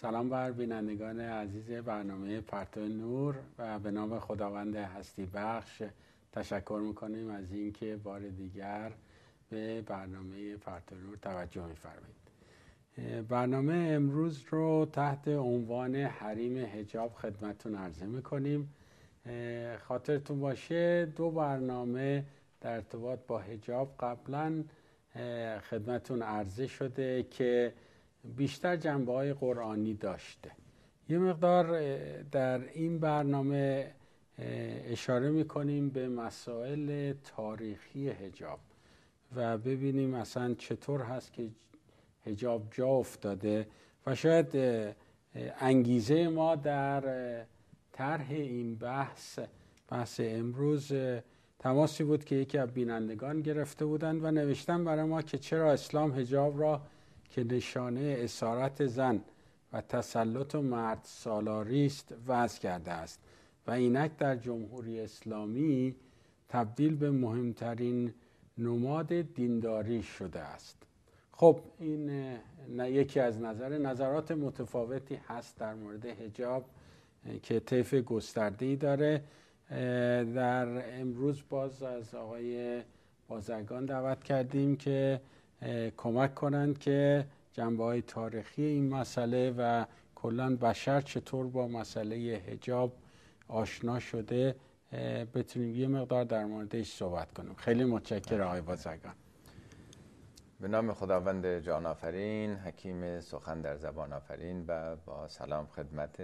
سلام بر بینندگان عزیز برنامه پرتو نور و به نام خداوند هستی بخش تشکر میکنیم از اینکه بار دیگر به برنامه پرتو نور توجه میفرمایید برنامه امروز رو تحت عنوان حریم هجاب خدمتون عرضه میکنیم خاطرتون باشه دو برنامه در ارتباط با هجاب قبلا خدمتون عرضه شده که بیشتر جنبه های قرآنی داشته یه مقدار در این برنامه اشاره میکنیم به مسائل تاریخی هجاب و ببینیم اصلا چطور هست که هجاب جا افتاده و شاید انگیزه ما در طرح این بحث بحث امروز تماسی بود که یکی از بینندگان گرفته بودند و نوشتن برای ما که چرا اسلام هجاب را که نشانه اسارت زن و تسلط و مرد سالاری وضع کرده است و اینک در جمهوری اسلامی تبدیل به مهمترین نماد دینداری شده است خب این یکی از نظر نظرات متفاوتی هست در مورد حجاب که طیف گستردهی داره در امروز باز از آقای بازرگان دعوت کردیم که کمک کنند که جنبه های تاریخی این مسئله و کلا بشر چطور با مسئله هجاب آشنا شده بتونیم یه مقدار در موردش صحبت کنیم خیلی متشکرم آقای بازگان به نام خداوند جان آفرین حکیم سخن در زبان آفرین و با سلام خدمت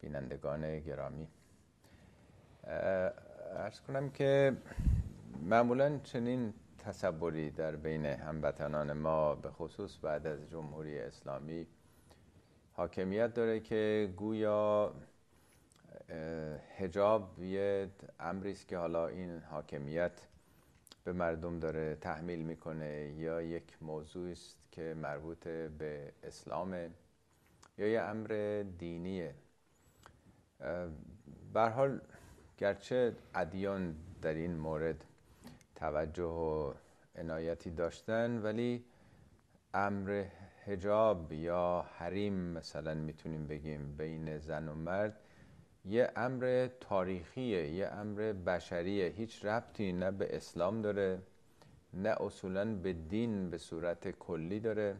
بینندگان گرامی ارز کنم که معمولا چنین تصوری در بین هموطنان ما به خصوص بعد از جمهوری اسلامی حاکمیت داره که گویا هجاب یه امری که حالا این حاکمیت به مردم داره تحمیل میکنه یا یک موضوع است که مربوط به اسلام یا یه امر دینیه به حال گرچه ادیان در این مورد توجه و عنایتی داشتن ولی امر هجاب یا حریم مثلا میتونیم بگیم بین زن و مرد یه امر تاریخیه یه امر بشریه هیچ ربطی نه به اسلام داره نه اصولا به دین به صورت کلی داره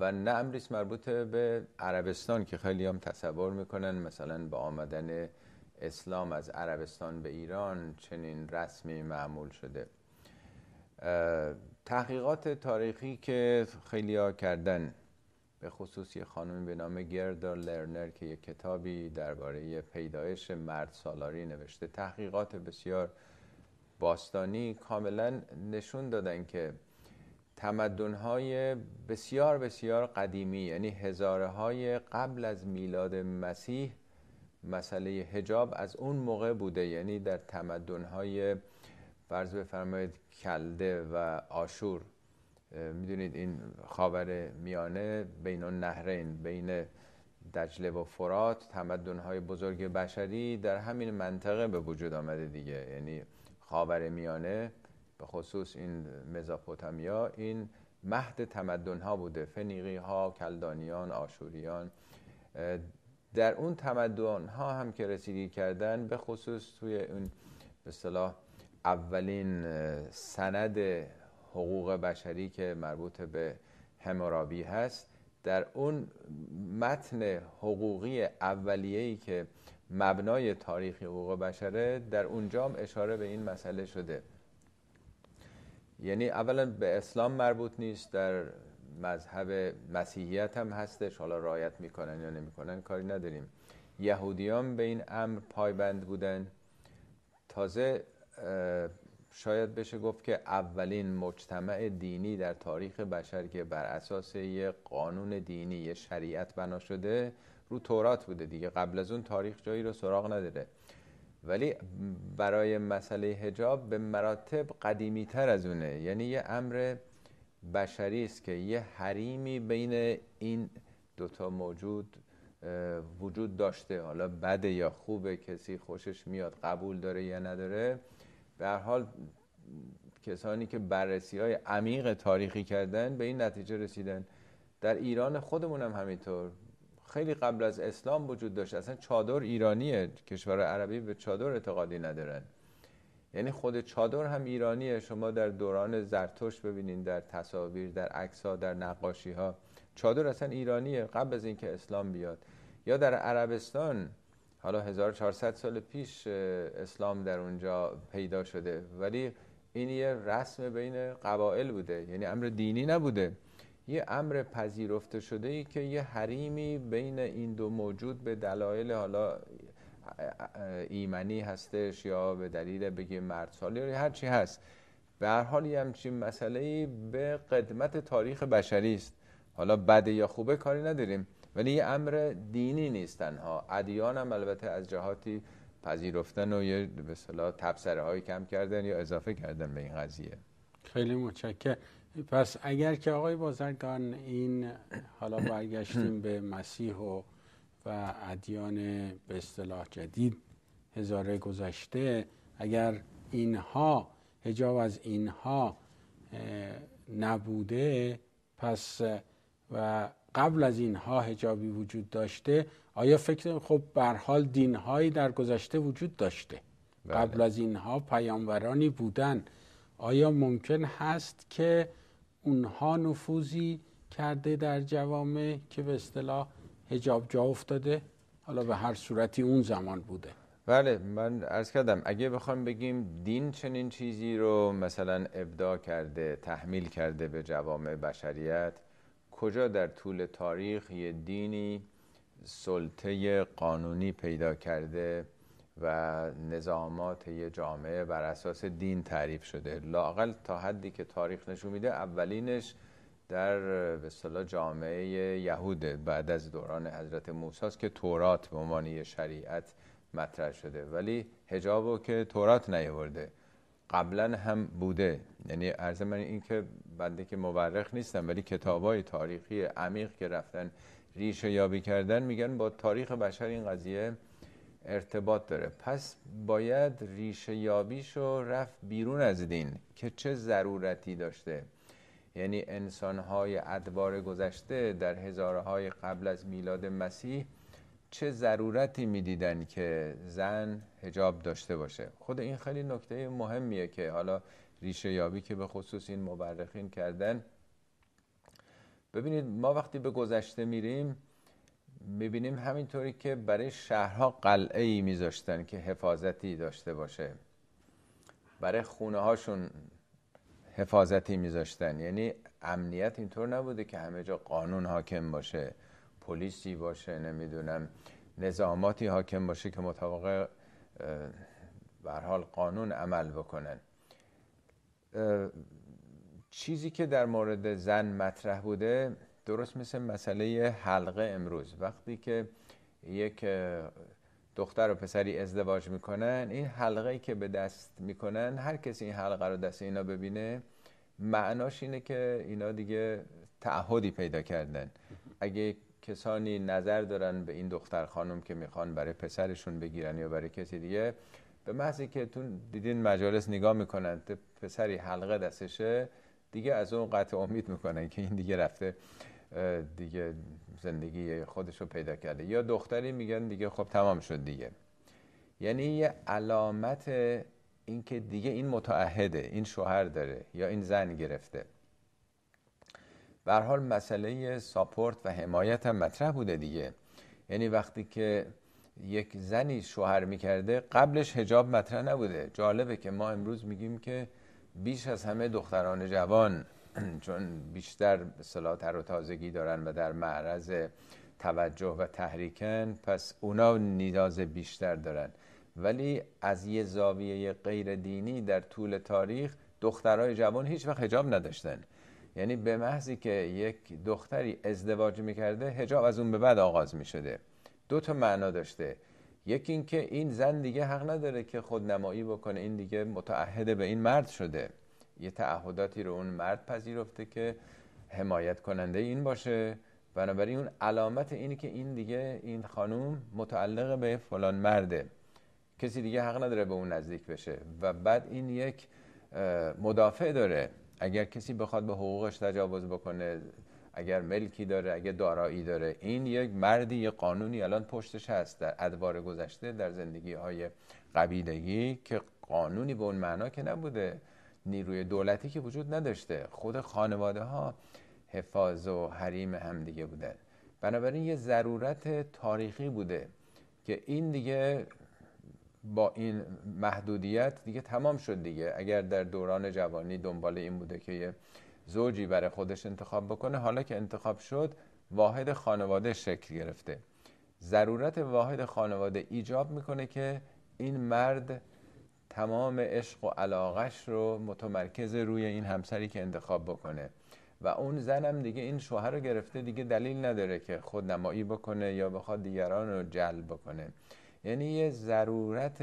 و نه امریس مربوط به عربستان که خیلی هم تصور میکنن مثلا به آمدن اسلام از عربستان به ایران چنین رسمی معمول شده تحقیقات تاریخی که خیلی ها کردن به خصوص یه خانمی به نام گردا لرنر که یک کتابی درباره پیدایش مرد سالاری نوشته تحقیقات بسیار باستانی کاملا نشون دادن که تمدن‌های بسیار بسیار قدیمی یعنی هزاره قبل از میلاد مسیح مسئله حجاب از اون موقع بوده یعنی در تمدنهای فرض بفرمایید کلده و آشور میدونید این خاور میانه بین نهرین بین دجله و فرات تمدنهای بزرگ بشری در همین منطقه به وجود آمده دیگه یعنی خاور میانه به خصوص این مزاپوتامیا این مهد تمدن ها بوده فنیقی ها کلدانیان آشوریان در اون تمدن ها هم که رسیدگی کردن به خصوص توی اون به صلاح اولین سند حقوق بشری که مربوط به همورابی هست در اون متن حقوقی اولیه‌ای که مبنای تاریخ حقوق بشره در اونجا هم اشاره به این مسئله شده یعنی اولا به اسلام مربوط نیست در مذهب مسیحیت هم هستش حالا رعایت میکنن یا نمیکنن کاری نداریم یهودیان به این امر پایبند بودن تازه شاید بشه گفت که اولین مجتمع دینی در تاریخ بشر که بر اساس یه قانون دینی یه شریعت بنا شده رو تورات بوده دیگه قبل از اون تاریخ جایی رو سراغ نداره ولی برای مسئله هجاب به مراتب قدیمی تر از اونه یعنی یه امر بشری است که یه حریمی بین این دوتا موجود وجود داشته حالا بده یا خوبه کسی خوشش میاد قبول داره یا نداره به حال کسانی که بررسی های عمیق تاریخی کردن به این نتیجه رسیدن در ایران خودمون هم همینطور خیلی قبل از اسلام وجود داشت اصلا چادر ایرانیه کشور عربی به چادر اعتقادی ندارن یعنی خود چادر هم ایرانیه شما در دوران زرتشت ببینین در تصاویر در عکس ها در نقاشی ها چادر اصلا ایرانیه قبل از اینکه اسلام بیاد یا در عربستان حالا 1400 سال پیش اسلام در اونجا پیدا شده ولی این یه رسم بین قبائل بوده یعنی امر دینی نبوده یه امر پذیرفته شده ای که یه حریمی بین این دو موجود به دلایل حالا ایمنی هستش یا به دلیل بگیم سالی یا هرچی هست به هر حال یه همچین مسئله به قدمت تاریخ بشری است حالا بده یا خوبه کاری نداریم ولی یه امر دینی نیست تنها ادیان هم البته از جهاتی پذیرفتن و یه به اصطلاح تبصره هایی کم کردن یا اضافه کردن به این قضیه خیلی متشکر پس اگر که آقای بازرگان این حالا برگشتیم به مسیح و و ادیان به اصطلاح جدید هزاره گذشته اگر اینها هجاب از اینها نبوده پس و قبل از اینها هجابی وجود داشته آیا فکر خب بر حال دینهایی در گذشته وجود داشته بله. قبل از اینها پیامبرانی بودن آیا ممکن هست که اونها نفوذی کرده در جوامع که به اصطلاح هجاب جا افتاده حالا به هر صورتی اون زمان بوده بله من ارز کردم اگه بخوام بگیم دین چنین چیزی رو مثلا ابدا کرده تحمیل کرده به جوامع بشریت کجا در طول تاریخ یه دینی سلطه قانونی پیدا کرده و نظامات یه جامعه بر اساس دین تعریف شده لاقل تا حدی که تاریخ نشون میده اولینش در به جامعه یهود بعد از دوران حضرت موسی است که تورات به عنوان شریعت مطرح شده ولی رو که تورات نیورده قبلا هم بوده یعنی عرض من این که بنده که مورخ نیستم ولی کتابای تاریخی عمیق که رفتن ریشه یابی کردن میگن با تاریخ بشر این قضیه ارتباط داره پس باید ریشه یابیش رفت بیرون از دین که چه ضرورتی داشته یعنی انسانهای ادوار گذشته در هزارهای قبل از میلاد مسیح چه ضرورتی میدیدن که زن هجاب داشته باشه خود این خیلی نکته مهمیه که حالا ریشه یابی که به خصوص این مبرخین کردن ببینید ما وقتی به گذشته میریم میبینیم همینطوری که برای شهرها قلعه ای میذاشتن که حفاظتی داشته باشه برای خونه هاشون حفاظتی میذاشتن یعنی امنیت اینطور نبوده که همه جا قانون حاکم باشه پلیسی باشه نمیدونم نظاماتی حاکم باشه که مطابق به حال قانون عمل بکنن چیزی که در مورد زن مطرح بوده درست مثل مسئله حلقه امروز وقتی که یک دختر و پسری ازدواج میکنن این حلقه ای که به دست میکنن هر کسی این حلقه رو دست اینا ببینه معناش اینه که اینا دیگه تعهدی پیدا کردن اگه کسانی نظر دارن به این دختر خانم که میخوان برای پسرشون بگیرن یا برای کسی دیگه به محضی که تون دیدین مجالس نگاه میکنن پسری حلقه دستشه دیگه از اون قطع امید میکنن که این دیگه رفته دیگه زندگی خودش رو پیدا کرده یا دختری میگن دیگه خب تمام شد دیگه یعنی یه علامت اینکه دیگه این متعهده این شوهر داره یا این زن گرفته به حال مسئله ساپورت و حمایت هم مطرح بوده دیگه یعنی وقتی که یک زنی شوهر میکرده قبلش هجاب مطرح نبوده جالبه که ما امروز میگیم که بیش از همه دختران جوان چون بیشتر صلاح تر و تازگی دارن و در معرض توجه و تحریکن پس اونا نیاز بیشتر دارن ولی از یه زاویه غیر دینی در طول تاریخ دخترای جوان هیچ وقت حجاب نداشتن یعنی به محضی که یک دختری ازدواج میکرده هجاب از اون به بعد آغاز میشده دو تا معنا داشته یکی اینکه این زن دیگه حق نداره که خودنمایی بکنه این دیگه متعهد به این مرد شده یه تعهداتی رو اون مرد پذیرفته که حمایت کننده این باشه بنابراین اون علامت اینه که این دیگه این خانوم متعلق به فلان مرده کسی دیگه حق نداره به اون نزدیک بشه و بعد این یک مدافع داره اگر کسی بخواد به حقوقش تجاوز بکنه اگر ملکی داره اگر دارایی داره این یک مردی یک قانونی الان پشتش هست در ادوار گذشته در زندگی های قبیلگی که قانونی به اون معنا که نبوده نیروی دولتی که وجود نداشته خود خانواده ها حفاظ و حریم هم دیگه بودن بنابراین یه ضرورت تاریخی بوده که این دیگه با این محدودیت دیگه تمام شد دیگه اگر در دوران جوانی دنبال این بوده که یه زوجی برای خودش انتخاب بکنه حالا که انتخاب شد واحد خانواده شکل گرفته ضرورت واحد خانواده ایجاب میکنه که این مرد تمام عشق و علاقش رو متمرکز روی این همسری که انتخاب بکنه و اون زنم دیگه این شوهر رو گرفته دیگه دلیل نداره که خود نمایی بکنه یا بخواد دیگران رو جلب بکنه یعنی یه ضرورت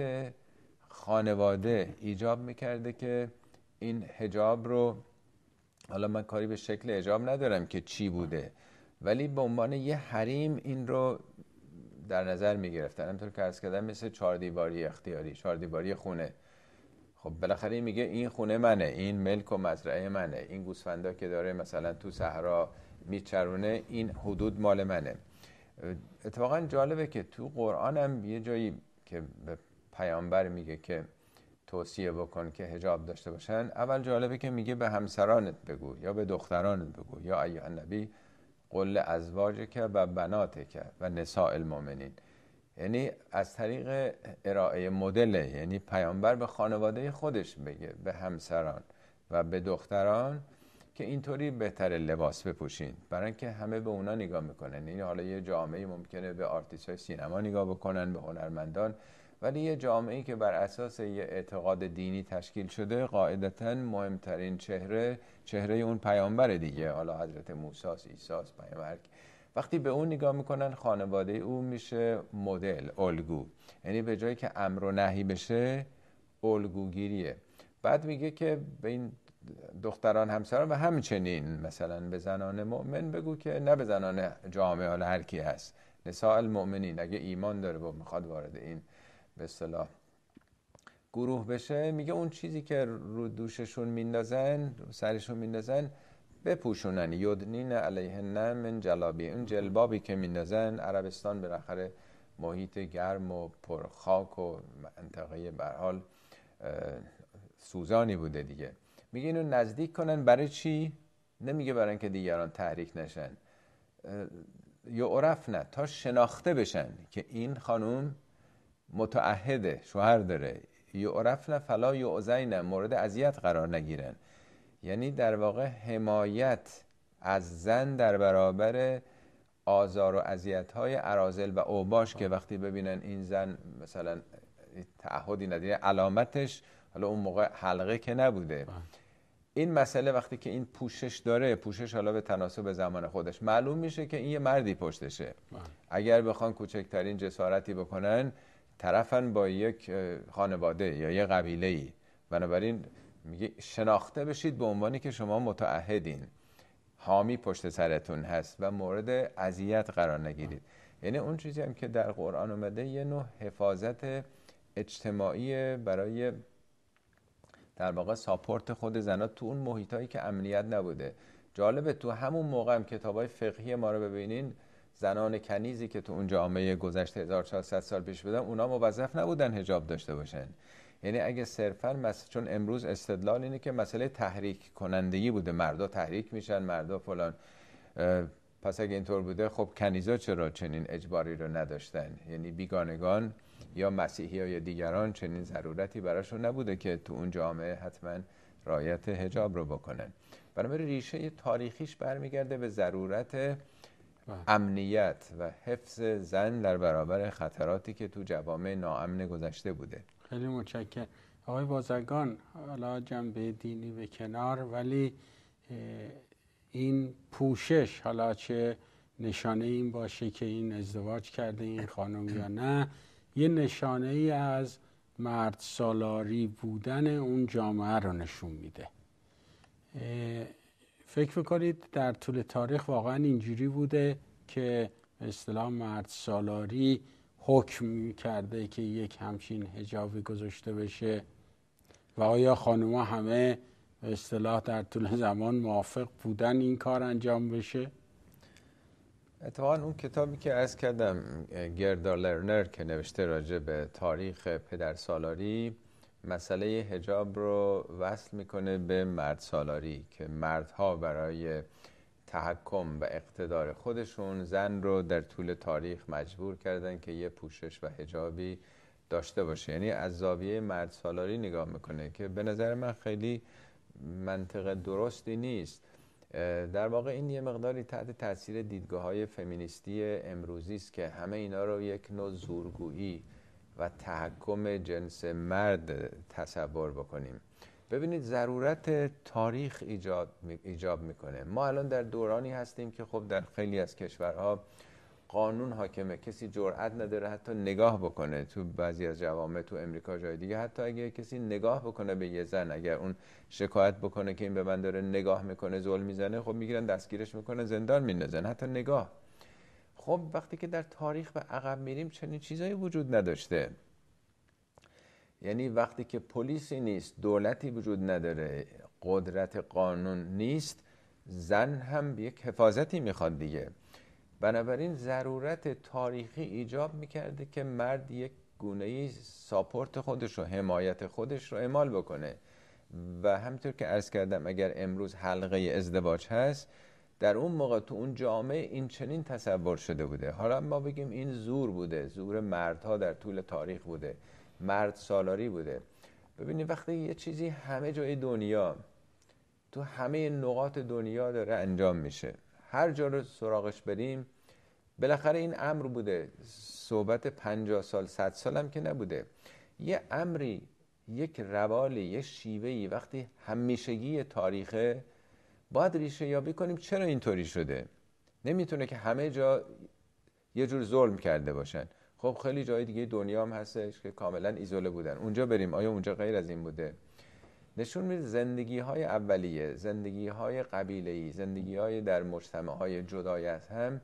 خانواده ایجاب میکرده که این هجاب رو حالا من کاری به شکل اجاب ندارم که چی بوده ولی به عنوان یه حریم این رو در نظر می گرفتن همطور که از کردن مثل چهار دیواری اختیاری چهار دیواری خونه خب بالاخره میگه این خونه منه این ملک و مزرعه منه این گوسفندا که داره مثلا تو صحرا میچرونه این حدود مال منه اتفاقا جالبه که تو قرآن هم یه جایی که به پیامبر میگه که توصیه بکن که هجاب داشته باشن اول جالبه که میگه به همسرانت بگو یا به دخترانت بگو یا ای نبی قل که و که و نساء المؤمنین یعنی از طریق ارائه مدله یعنی پیامبر به خانواده خودش بگه به همسران و به دختران که اینطوری بهتر لباس بپوشین برای اینکه همه به اونا نگاه میکنن این یعنی حالا یه جامعه ممکنه به آرتیست های سینما نگاه بکنن به هنرمندان ولی یه جامعه ای که بر اساس یه اعتقاد دینی تشکیل شده قاعدتا مهمترین چهره چهره اون پیامبر دیگه حالا حضرت موسی عیسی پیامبر وقتی به اون نگاه میکنن خانواده او میشه مدل الگو یعنی به جایی که امر و نهی بشه الگوگیریه بعد میگه که به این دختران همسران و همچنین مثلا به زنان مؤمن بگو که نه به زنان جامعه حالا هست نساء المؤمنین اگه ایمان داره و میخواد وارد این به گروه بشه میگه اون چیزی که رو دوششون میندازن سرشون میندازن بپوشونن یدنین علیهن من جلابی اون جلبابی که میندازن عربستان بالاخره محیط گرم و پرخاک و منطقه برحال سوزانی بوده دیگه میگه اینو نزدیک کنن برای چی؟ نمیگه برای اینکه دیگران تحریک نشن یا نه تا شناخته بشن که این خانم متعهده شوهر داره یعرفن فلا یعزین مورد اذیت قرار نگیرن یعنی در واقع حمایت از زن در برابر آزار و اذیت های عرازل و اوباش که وقتی ببینن این زن مثلا تعهدی نداره یعنی علامتش حالا اون موقع حلقه که نبوده این مسئله وقتی که این پوشش داره پوشش حالا به تناسب زمان خودش معلوم میشه که این یه مردی پشتشه بله. اگر بخوان کوچکترین جسارتی بکنن طرفن با یک خانواده یا یه قبیله ای بنابراین میگه شناخته بشید به عنوانی که شما متعهدین حامی پشت سرتون هست و مورد اذیت قرار نگیرید یعنی اون چیزی هم که در قرآن اومده یه نوع حفاظت اجتماعی برای در واقع ساپورت خود زنات تو اون محیطایی که امنیت نبوده جالبه تو همون موقع هم کتابای فقهی ما رو ببینین زنان کنیزی که تو اون جامعه گذشته 1400 سال پیش بودن اونا موظف نبودن هجاب داشته باشن یعنی اگه صرفا مثل چون امروز استدلال اینه که مسئله تحریک کنندگی بوده مردا تحریک میشن مردا فلان پس اگه اینطور بوده خب کنیزا چرا چنین اجباری رو نداشتن یعنی بیگانگان یا مسیحی یا دیگران چنین ضرورتی براشون نبوده که تو اون جامعه حتما رایت هجاب رو بکنن بنابراین ریشه تاریخیش برمیگرده به ضرورت بله. امنیت و حفظ زن در برابر خطراتی که تو جوامع ناامن گذشته بوده خیلی متشکرم آقای بازرگان حالا جنبه دینی به کنار ولی این پوشش حالا چه نشانه این باشه که این ازدواج کرده این خانم یا نه یه نشانه ای از مرد سالاری بودن اون جامعه رو نشون میده فکر میکنید در طول تاریخ واقعا اینجوری بوده که اصطلاح مرد سالاری حکم کرده که یک همچین هجابی گذاشته بشه و آیا خانوما همه اصطلاح در طول زمان موافق بودن این کار انجام بشه اتفاقا اون کتابی که از کردم گردا لرنر که نوشته راجع به تاریخ پدر سالاری مسئله هجاب رو وصل میکنه به مرد سالاری که مردها برای تحکم و اقتدار خودشون زن رو در طول تاریخ مجبور کردن که یه پوشش و هجابی داشته باشه یعنی از زاویه مرد سالاری نگاه میکنه که به نظر من خیلی منطقه درستی نیست در واقع این یه مقداری تحت تاثیر دیدگاه های فمینیستی امروزی است که همه اینا رو یک نوع زورگویی و تحکم جنس مرد تصور بکنیم ببینید ضرورت تاریخ ایجاب میکنه ما الان در دورانی هستیم که خب در خیلی از کشورها قانون حاکمه کسی جرأت نداره حتی نگاه بکنه تو بعضی از جوامع تو امریکا جای دیگه حتی اگه کسی نگاه بکنه به یه زن اگر اون شکایت بکنه که این به من داره نگاه میکنه ظلم میزنه خب میگیرن دستگیرش میکنه زندان میندازن حتی نگاه خب وقتی که در تاریخ و عقب میریم چنین چیزایی وجود نداشته یعنی وقتی که پلیسی نیست دولتی وجود نداره قدرت قانون نیست زن هم یک حفاظتی میخواد دیگه بنابراین ضرورت تاریخی ایجاب میکرده که مرد یک گونه ساپورت خودش رو حمایت خودش رو اعمال بکنه و همطور که عرض کردم اگر امروز حلقه ازدواج هست در اون موقع تو اون جامعه این چنین تصور شده بوده حالا ما بگیم این زور بوده زور مردها در طول تاریخ بوده مرد سالاری بوده ببینید وقتی یه چیزی همه جای دنیا تو همه نقاط دنیا داره انجام میشه هر جا رو سراغش بریم بالاخره این امر بوده صحبت 50 سال 100 سالم که نبوده یه امری یک روالی یه شیوهی وقتی همیشگی تاریخه باید ریشه یابی کنیم چرا اینطوری شده نمیتونه که همه جا یه جور ظلم کرده باشن خب خیلی جای دیگه دنیا هم هستش که کاملا ایزوله بودن اونجا بریم آیا اونجا غیر از این بوده نشون میده زندگی های اولیه زندگی های قبیله ای زندگی های در مجتمع های جدای از هم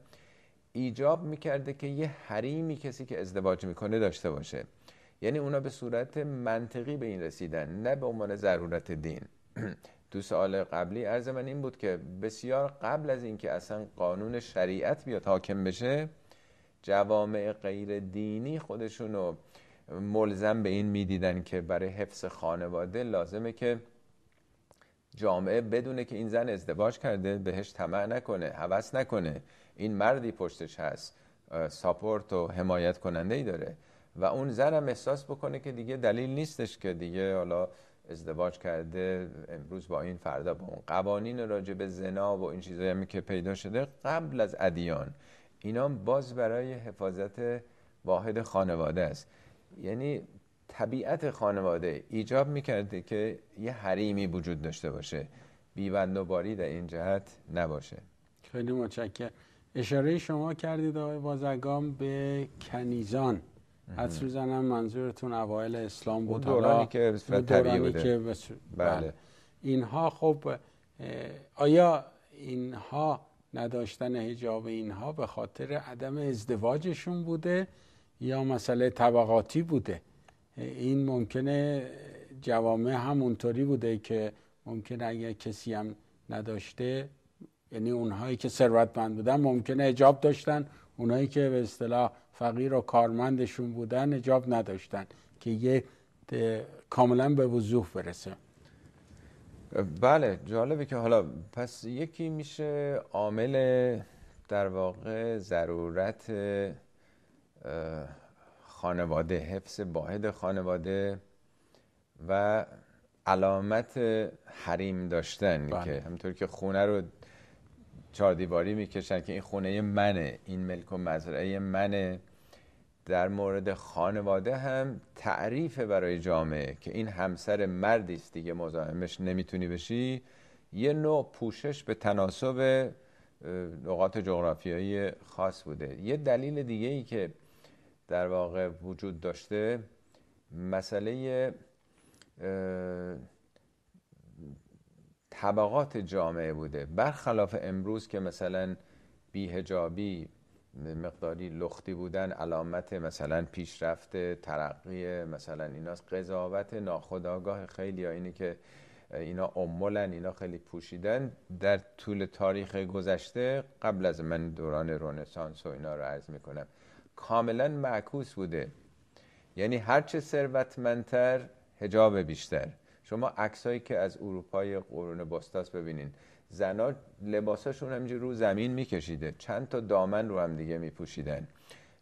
ایجاب میکرده که یه حریمی کسی که ازدواج میکنه داشته باشه یعنی اونا به صورت منطقی به این رسیدن نه به عنوان ضرورت دین تو سال قبلی عرض من این بود که بسیار قبل از اینکه اصلا قانون شریعت بیاد حاکم بشه جوامع غیر دینی خودشون رو ملزم به این میدیدن که برای حفظ خانواده لازمه که جامعه بدونه که این زن ازدواج کرده بهش طمع نکنه هوس نکنه این مردی پشتش هست ساپورت و حمایت کننده ای داره و اون زن هم احساس بکنه که دیگه دلیل نیستش که دیگه حالا ازدواج کرده امروز با این فردا با اون قوانین راجع به زنا و این چیزایی که پیدا شده قبل از ادیان اینا باز برای حفاظت واحد خانواده است یعنی طبیعت خانواده ایجاب میکرده که یه حریمی وجود داشته باشه بیبند و باری در این جهت نباشه خیلی متشکر اشاره شما کردید آقای بازگام به کنیزان حدس میزنم منظورتون اوایل اسلام بود دورانی که که بس... بله. بله. اینها خب آیا اینها نداشتن حجاب اینها به خاطر عدم ازدواجشون بوده یا مسئله طبقاتی بوده این ممکنه جوامع همونطوری بوده که ممکنه اگر کسی هم نداشته یعنی اونهایی که ثروتمند بودن ممکنه اجاب داشتن اونهایی که به اصطلاح فقیر و کارمندشون بودن نجاب نداشتن که یه کاملا به وضوح برسه بله جالبه که حالا پس یکی میشه عامل در واقع ضرورت خانواده حفظ باهد خانواده و علامت حریم داشتن بله. که همطور که خونه رو چهار دیواری میکشن که این خونه منه این ملک و مزرعه منه در مورد خانواده هم تعریف برای جامعه که این همسر مردی است دیگه مزاحمش نمیتونی بشی یه نوع پوشش به تناسب نقاط جغرافیایی خاص بوده یه دلیل دیگه ای که در واقع وجود داشته مسئله طبقات جامعه بوده برخلاف امروز که مثلا بیهجابی مقداری لختی بودن علامت مثلا پیشرفت ترقی مثلا اینا قضاوت ناخداگاه خیلی یا اینه که اینا امولن اینا خیلی پوشیدن در طول تاریخ گذشته قبل از من دوران رونسانس و اینا رو عرض میکنم کاملا معکوس بوده یعنی هرچه ثروتمندتر هجاب بیشتر شما عکسایی که از اروپای قرون بستاس ببینین زنا لباساشون همینجور رو زمین میکشیده چند تا دامن رو هم دیگه میپوشیدن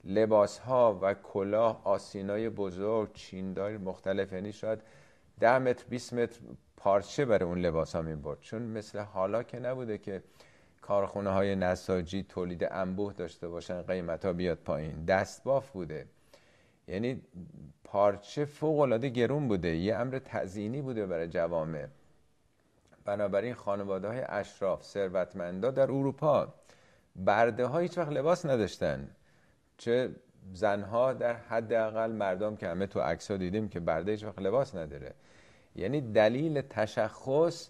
لباس ها و کلاه آسینای بزرگ چیندار مختلف یعنی شاید ده متر 20 متر پارچه برای اون لباس ها می چون مثل حالا که نبوده که کارخونه های نساجی تولید انبوه داشته باشن قیمت ها بیاد پایین باف بوده یعنی پارچه فوق العاده گرون بوده یه امر تزیینی بوده برای جوامع بنابراین خانواده های اشراف ثروتمندا در اروپا برده ها هیچ وقت لباس نداشتن چه زنها در اقل مردم که همه تو عکس ها دیدیم که برده هیچ وقت لباس نداره یعنی دلیل تشخص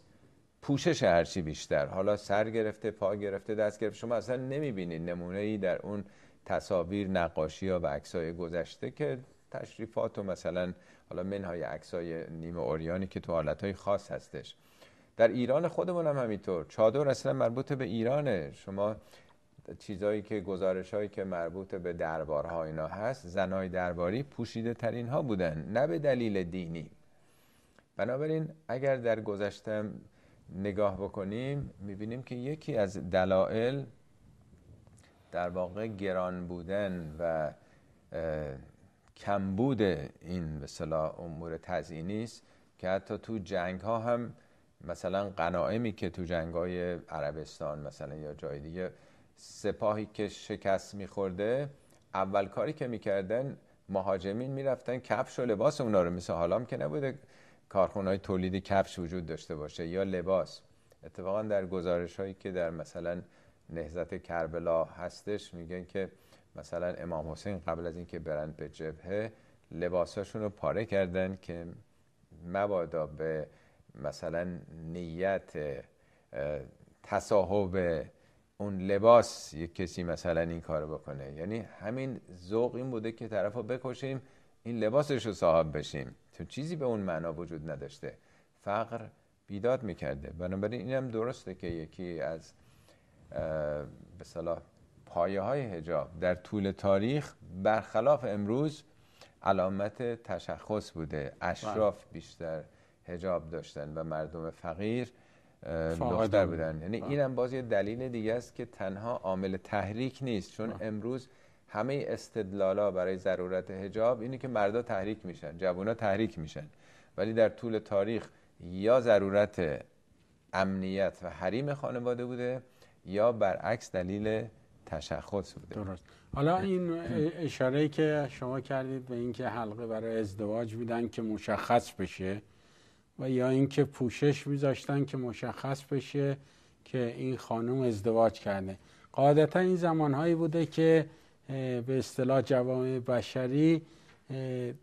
پوشش هرچی بیشتر حالا سر گرفته پا گرفته دست گرفته شما اصلا بینید نمونه ای در اون تصاویر نقاشی ها و عکس های گذشته که تشریفات و مثلا حالا منهای عکس های نیمه اوریانی که تو حالت خاص هستش در ایران خودمون هم همینطور چادر اصلا مربوط به ایرانه شما چیزایی که گزارش هایی که مربوط به دربارها اینا هست زنای درباری پوشیده ترین ها بودن نه به دلیل دینی بنابراین اگر در گذشته نگاه بکنیم میبینیم که یکی از دلائل در واقع گران بودن و کمبود این به امور تزئینی است که حتی تو جنگ ها هم مثلا قناعمی که تو جنگای عربستان مثلا یا جای دیگه سپاهی که شکست میخورده اول کاری که میکردن مهاجمین میرفتن کفش و لباس اونا رو مثل حالا که نبوده کارخونه های کفش وجود داشته باشه یا لباس اتفاقا در گزارش هایی که در مثلا نهزت کربلا هستش میگن که مثلا امام حسین قبل از اینکه برند به جبهه لباساشون رو پاره کردن که مبادا به مثلا نیت تصاحب اون لباس یک کسی مثلا این کار بکنه یعنی همین ذوق این بوده که طرف رو بکشیم این لباسش رو صاحب بشیم تو چیزی به اون معنا وجود نداشته فقر بیداد میکرده بنابراین این هم درسته که یکی از به صلاح پایه های هجاب در طول تاریخ برخلاف امروز علامت تشخص بوده اشراف بله. بیشتر هجاب داشتن و مردم فقیر دختر بودن یعنی اینم باز یه دلیل دیگه است که تنها عامل تحریک نیست چون امروز همه استدلالا برای ضرورت هجاب اینه که مردا تحریک میشن جوونا تحریک میشن ولی در طول تاریخ یا ضرورت امنیت و حریم خانواده بوده یا برعکس دلیل تشخص بوده درست حالا این اشاره که شما کردید به اینکه حلقه برای ازدواج بودن که مشخص بشه و یا اینکه پوشش میذاشتن که مشخص بشه که این خانم ازدواج کرده قاعدتا این زمانهایی بوده که به اصطلاح جوامع بشری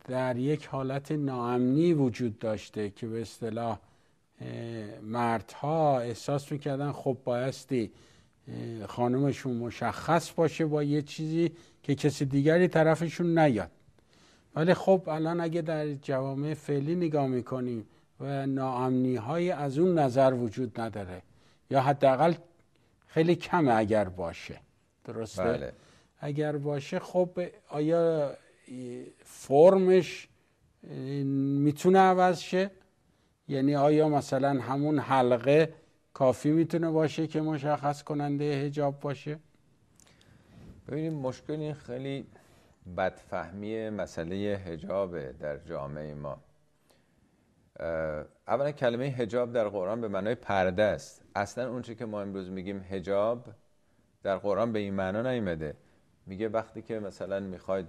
در یک حالت ناامنی وجود داشته که به اصطلاح مردها احساس میکردن خب بایستی خانمشون مشخص باشه با یه چیزی که کسی دیگری طرفشون نیاد ولی خب الان اگه در جوامع فعلی نگاه میکنیم و ناامنی های از اون نظر وجود نداره یا حداقل خیلی کمه اگر باشه درسته بله. اگر باشه خب آیا فرمش میتونه عوض شه یعنی آیا مثلا همون حلقه کافی میتونه باشه که مشخص کننده هجاب باشه ببینیم مشکل خیلی بدفهمی مسئله هجابه در جامعه ما اولا کلمه هجاب در قرآن به معنای پرده است اصلا اون که ما امروز میگیم هجاب در قرآن به این معنا نیمده. میگه وقتی که مثلا میخواید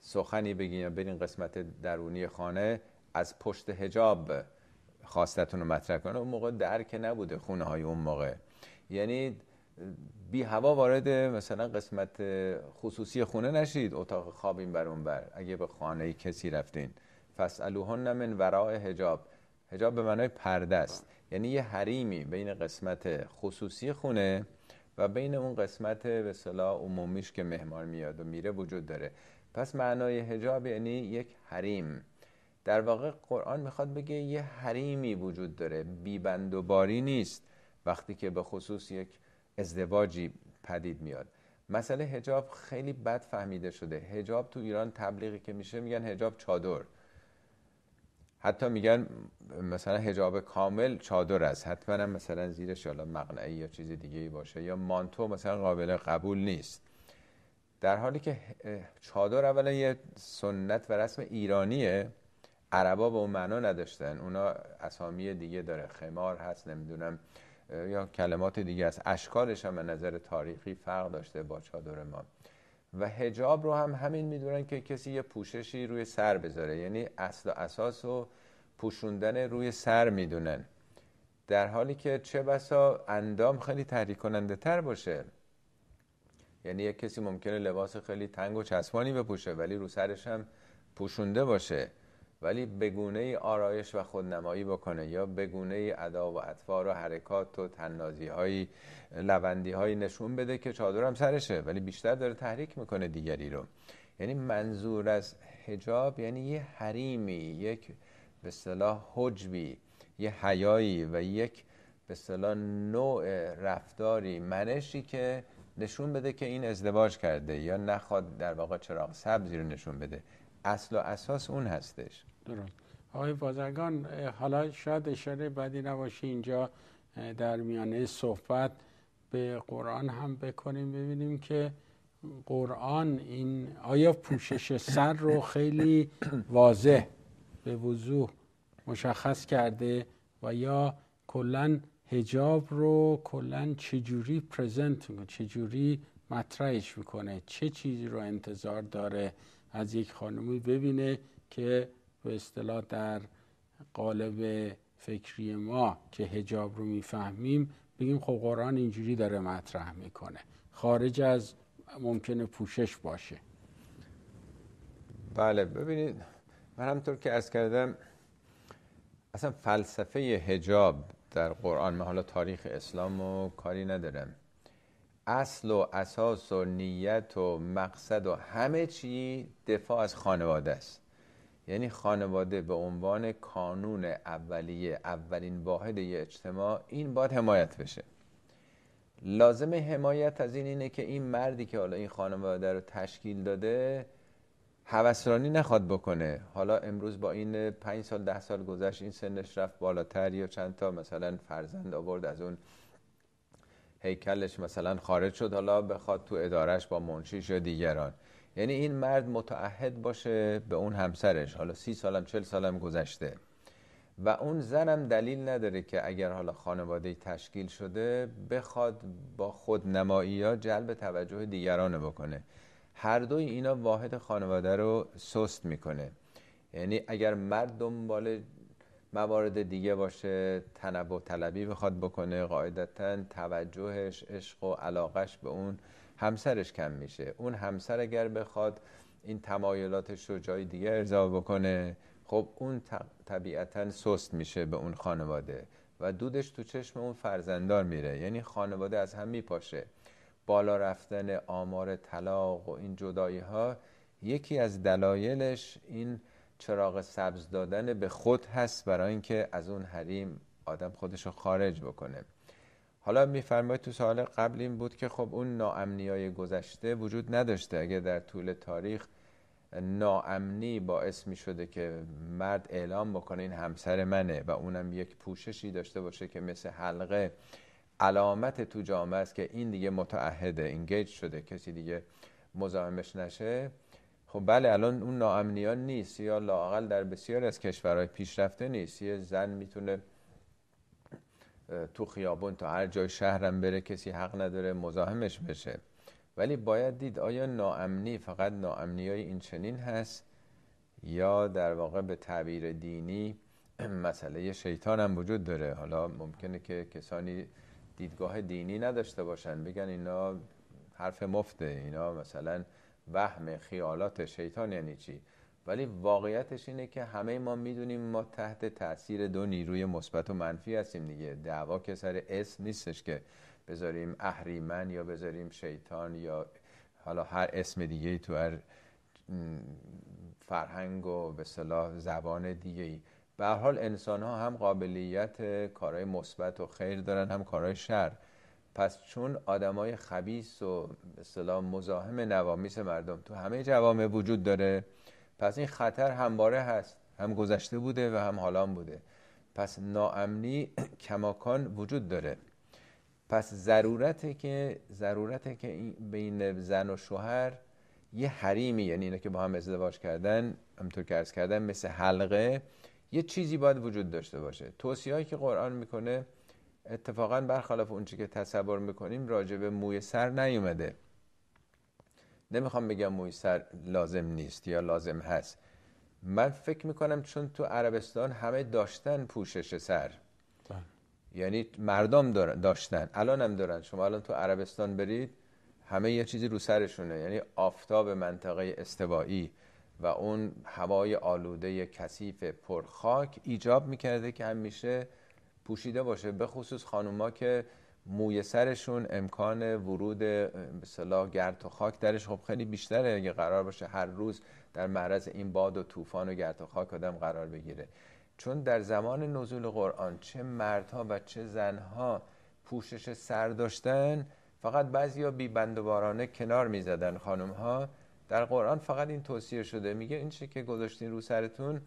سخنی بگین یا برین قسمت درونی خانه از پشت هجاب خواستتون رو مطرح کنه اون موقع درک نبوده خونه های اون موقع یعنی بی هوا وارد مثلا قسمت خصوصی خونه نشید اتاق خواب این بر اون بر اگه به خانه کسی رفتین فسالوهن من وراء حجاب حجاب به معنای پرده است یعنی یه حریمی بین قسمت خصوصی خونه و بین اون قسمت به صلاح عمومیش که مهمان میاد و میره وجود داره پس معنای حجاب یعنی یک حریم در واقع قرآن میخواد بگه یه حریمی وجود داره بیبندوباری و نیست وقتی که به خصوص یک ازدواجی پدید میاد مسئله هجاب خیلی بد فهمیده شده هجاب تو ایران تبلیغی که میشه میگن هجاب چادر حتی میگن مثلا هجاب کامل چادر است حتما مثلا زیرش حالا مقنعی یا چیز دیگه باشه یا مانتو مثلا قابل قبول نیست در حالی که چادر اولا یه سنت و رسم ایرانیه عربا به اون معنا نداشتن اونا اسامی دیگه داره خمار هست نمیدونم یا کلمات دیگه از اشکالش هم به نظر تاریخی فرق داشته با چادر ما و هجاب رو هم همین میدونن که کسی یه پوششی روی سر بذاره یعنی اصل و اساس و پوشوندن روی سر میدونن در حالی که چه بسا اندام خیلی تحریک کننده تر باشه یعنی یک کسی ممکنه لباس خیلی تنگ و چسبانی بپوشه ولی رو سرش هم پوشونده باشه ولی بگونه آرایش و خودنمایی بکنه یا بگونه ادا و اطوار و حرکات و تنازی های لوندی هایی نشون بده که چادرم سرشه ولی بیشتر داره تحریک میکنه دیگری رو یعنی منظور از حجاب یعنی یه حریمی یک به صلاح حجبی یه حیایی و یک به صلاح نوع رفتاری منشی که نشون بده که این ازدواج کرده یا نخواد در واقع چراغ سبزی رو نشون بده اصل و اساس اون هستش درست آقای بازرگان حالا شاید اشاره بدی نباشه اینجا در میانه صحبت به قرآن هم بکنیم ببینیم که قرآن این آیا پوشش سر رو خیلی واضح به وضوح مشخص کرده و یا کلا هجاب رو کلا چجوری پریزنت میکنه چجوری مطرحش میکنه چه چیزی رو انتظار داره از یک خانمی ببینه که به اصطلاح در قالب فکری ما که هجاب رو میفهمیم بگیم خب قرآن اینجوری داره مطرح میکنه خارج از ممکنه پوشش باشه بله ببینید من همطور که از کردم اصلا فلسفه هجاب در قرآن من حالا تاریخ اسلام و کاری ندارم اصل و اساس و نیت و مقصد و همه چی دفاع از خانواده است یعنی خانواده به عنوان کانون اولیه اولین واحد یه اجتماع این باید حمایت بشه لازم حمایت از این اینه که این مردی که حالا این خانواده رو تشکیل داده هوسرانی نخواد بکنه حالا امروز با این پنج سال ده سال گذشت این سنش رفت بالاتر یا چند تا مثلا فرزند آورد از اون هیکلش مثلا خارج شد حالا بخواد تو ادارش با منشیش یا دیگران یعنی این مرد متعهد باشه به اون همسرش حالا سی سالم چل سالم گذشته و اون زنم دلیل نداره که اگر حالا خانواده تشکیل شده بخواد با نمایی ها جلب توجه دیگران بکنه هر دوی اینا واحد خانواده رو سست میکنه یعنی اگر مرد دنبال موارد دیگه باشه تنوع طلبی بخواد بکنه قاعدتا توجهش عشق و علاقش به اون همسرش کم میشه اون همسر اگر بخواد این تمایلاتش رو جای دیگه ارضا بکنه خب اون طبیعتا سست میشه به اون خانواده و دودش تو چشم اون فرزندان میره یعنی خانواده از هم میپاشه بالا رفتن آمار طلاق و این جدایی ها یکی از دلایلش این چراغ سبز دادن به خود هست برای اینکه از اون حریم آدم خودش رو خارج بکنه حالا میفرمایید تو سال قبل این بود که خب اون ناامنی های گذشته وجود نداشته اگه در طول تاریخ ناامنی باعث می شده که مرد اعلام بکنه این همسر منه و اونم یک پوششی داشته باشه که مثل حلقه علامت تو جامعه است که این دیگه متعهده انگیج شده کسی دیگه مزاحمش نشه خب بله الان اون ناامنیان نیست یا لاقل در بسیاری از کشورهای پیشرفته نیست یه زن میتونه تو خیابون تا هر جای شهرم بره کسی حق نداره مزاحمش بشه ولی باید دید آیا ناامنی فقط ناامنی های این چنین هست یا در واقع به تعبیر دینی مسئله شیطان هم وجود داره حالا ممکنه که کسانی دیدگاه دینی نداشته باشن بگن اینا حرف مفته اینا مثلا وهم خیالات شیطان یعنی چی ولی واقعیتش اینه که همه ما میدونیم ما تحت تاثیر دو نیروی مثبت و منفی هستیم دیگه دعوا که سر اسم نیستش که بذاریم اهریمن یا بذاریم شیطان یا حالا هر اسم دیگه تو هر فرهنگ و به صلاح زبان دیگه ای به حال انسان ها هم قابلیت کارهای مثبت و خیر دارن هم کارهای شر پس چون آدمای خبیس و اصطلاح مزاحم نوامیس مردم تو همه جوامع وجود داره پس این خطر همواره هست هم گذشته بوده و هم حالان بوده پس ناامنی کماکان وجود داره پس ضرورته که ضرورته که بین زن و شوهر یه حریمی یعنی اینا که با هم ازدواج کردن همطور که کردن مثل حلقه یه چیزی باید وجود داشته باشه توصیه که قرآن میکنه اتفاقا برخلاف اونچه که تصور میکنیم راجع به موی سر نیومده نمیخوام بگم موی سر لازم نیست یا لازم هست من فکر میکنم چون تو عربستان همه داشتن پوشش سر بله. یعنی مردم داشتن الان هم دارن شما الان تو عربستان برید همه یه چیزی رو سرشونه یعنی آفتاب منطقه استوایی و اون هوای آلوده کثیف پرخاک ایجاب میکرده که همیشه پوشیده باشه به خصوص خانوما که موی سرشون امکان ورود مثلا گرد و خاک درش خب خیلی بیشتره اگه قرار باشه هر روز در معرض این باد و طوفان و گرد و خاک آدم قرار بگیره چون در زمان نزول قرآن چه مردها و چه زنها پوشش سر داشتن فقط بعضیا بی بارانه کنار زدن خانم ها در قرآن فقط این توصیه شده میگه این چه که گذاشتین رو سرتون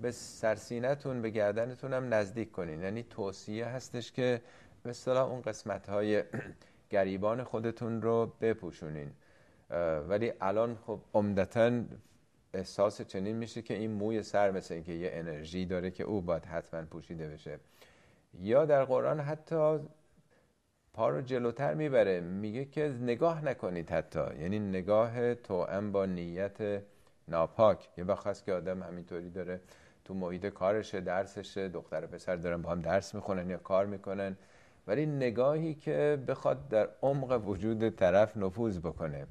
به سرسینتون به گردنتون هم نزدیک کنین یعنی توصیه هستش که به اصطلاح اون قسمت های گریبان خودتون رو بپوشونین ولی الان خب عمدتا احساس چنین میشه که این موی سر مثل اینکه یه انرژی داره که او باید حتما پوشیده بشه یا در قرآن حتی پا رو جلوتر میبره میگه که نگاه نکنید حتی یعنی نگاه توأم با نیت ناپاک یه وقت هست که آدم همینطوری داره تو محیط کارشه درسشه دختر و پسر دارن با هم درس میخونن یا کار میکنن ولی نگاهی که بخواد در عمق وجود طرف نفوذ بکنه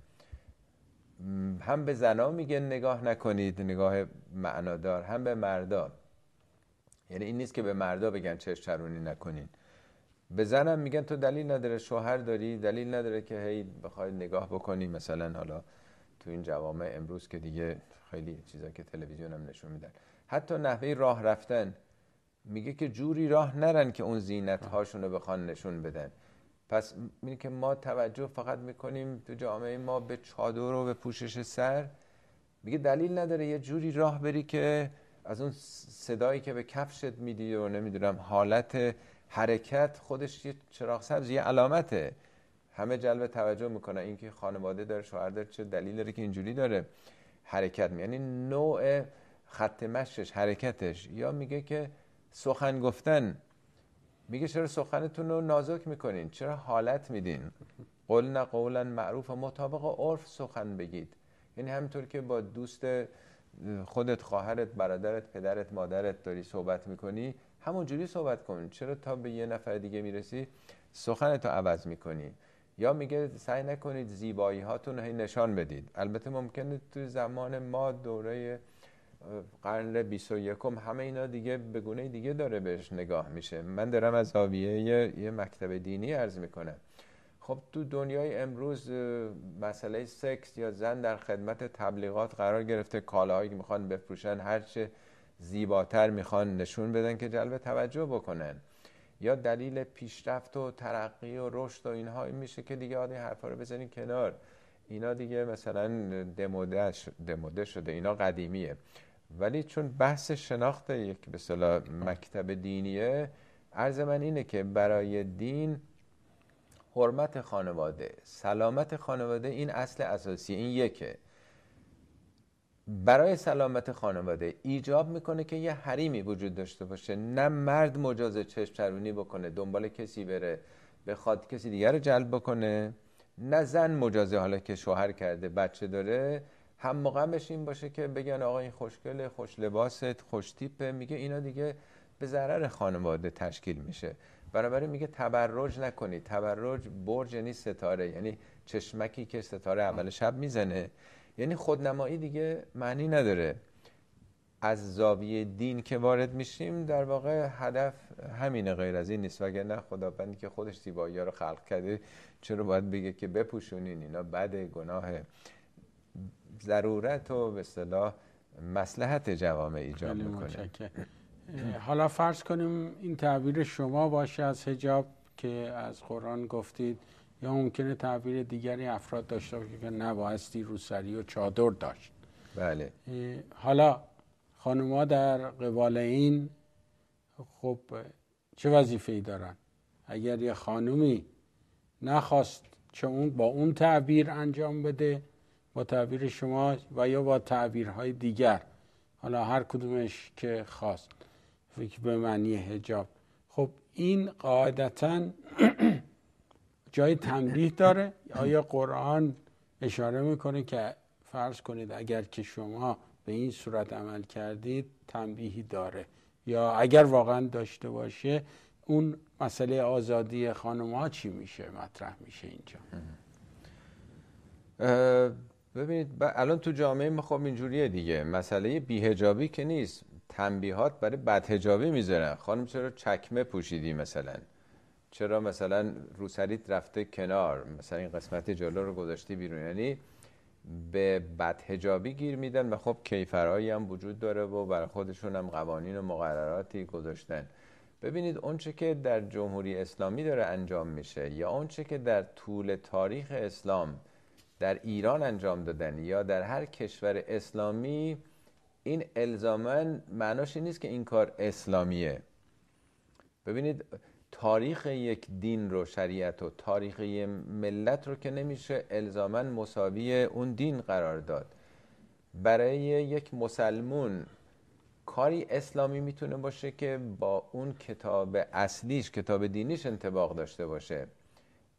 هم به زنا میگه نگاه نکنید نگاه معنادار هم به مردا یعنی این نیست که به مردا بگن چش چرونی نکنین به زنم میگن تو دلیل نداره شوهر داری دلیل نداره که هی بخوای نگاه بکنی مثلا حالا تو این جوامع امروز که دیگه خیلی چیزا که تلویزیون هم نشون میدن حتی نحوه راه رفتن میگه که جوری راه نرن که اون زینت هاشون رو بخوان نشون بدن پس میگه که ما توجه فقط میکنیم تو جامعه ما به چادر و به پوشش سر میگه دلیل نداره یه جوری راه بری که از اون صدایی که به کفشت میدی و نمیدونم حالت حرکت خودش یه چراغ سبز یه علامته همه جلب توجه میکنه اینکه خانواده داره شوهر داره چه دلیل داره که اینجوری داره حرکت می یعنی نوع خط مشش حرکتش یا میگه که سخن گفتن میگه چرا سخنتون رو نازک میکنین چرا حالت میدین قول قولا معروف و مطابق عرف سخن بگید یعنی همینطور که با دوست خودت خواهرت برادرت پدرت مادرت داری صحبت میکنی همونجوری صحبت کن چرا تا به یه نفر دیگه میرسی سخنتو عوض میکنی یا میگه سعی نکنید زیبایی هاتون رو نشان بدید البته ممکنه تو زمان ما دوره قرن 21 همه اینا دیگه به گونه دیگه داره بهش نگاه میشه من دارم از زاویه یه،, مکتب دینی عرض میکنم خب تو دنیای امروز مسئله سکس یا زن در خدمت تبلیغات قرار گرفته کالاهایی که میخوان بفروشن هرچه زیباتر میخوان نشون بدن که جلب توجه بکنن یا دلیل پیشرفت و ترقی و رشد و اینها این میشه که دیگه آدم حرفا رو بزنین کنار اینا دیگه مثلا دموده شده اینا قدیمیه ولی چون بحث شناخت یک به مکتب دینیه عرض من اینه که برای دین حرمت خانواده سلامت خانواده این اصل اساسی این یکه برای سلامت خانواده ایجاب میکنه که یه حریمی وجود داشته باشه نه مرد مجازه چشم چرونی بکنه دنبال کسی بره بخواد کسی دیگر رو جلب بکنه نه زن مجازه حالا که شوهر کرده بچه داره هم مقامش این باشه که بگن آقا این خوشگل خوش لباست خوش تیپه میگه اینا دیگه به ضرر خانواده تشکیل میشه بنابراین میگه تبرج نکنید تبرج برج یعنی ستاره یعنی چشمکی که ستاره اول شب میزنه یعنی خودنمایی دیگه معنی نداره از زاویه دین که وارد میشیم در واقع هدف همینه غیر از این نیست نه خداوندی که خودش زیبایی رو خلق کرده چرا باید بگه که بپوشونین اینا بد گناه ضرورت و به صلاح مسلحت جوامع ایجاد میکنه حالا فرض کنیم این تعبیر شما باشه از هجاب که از قرآن گفتید یا ممکنه تعبیر دیگری افراد داشته باشه که نبایستی روسری و چادر داشت بله حالا خانوما در قبال این خب چه وظیفه ای دارن اگر یه خانومی نخواست چه با اون تعبیر انجام بده با تعبیر شما و یا با تعبیرهای دیگر حالا هر کدومش که خواست فکر به معنی هجاب خب این قاعدتا جای تنبیه داره آیا قرآن اشاره میکنه که فرض کنید اگر که شما به این صورت عمل کردید تنبیهی داره یا اگر واقعا داشته باشه اون مسئله آزادی خانم ها چی میشه مطرح میشه اینجا ببینید الان تو جامعه ما خب اینجوریه دیگه مسئله بیهجابی که نیست تنبیهات برای بدهجابی میذارن خانم چرا چکمه پوشیدی مثلا چرا مثلا روسریت رفته کنار مثلا این قسمت جلو رو گذاشتی بیرون یعنی به بدهجابی گیر میدن و خب کیفرهایی هم وجود داره و برای خودشون هم قوانین و مقرراتی گذاشتن ببینید اونچه که در جمهوری اسلامی داره انجام میشه یا اونچه که در طول تاریخ اسلام در ایران انجام دادن یا در هر کشور اسلامی این الزامن معناش نیست که این کار اسلامیه ببینید تاریخ یک دین رو شریعت و تاریخ یک ملت رو که نمیشه الزامن مساوی اون دین قرار داد برای یک مسلمون کاری اسلامی میتونه باشه که با اون کتاب اصلیش کتاب دینیش انتباق داشته باشه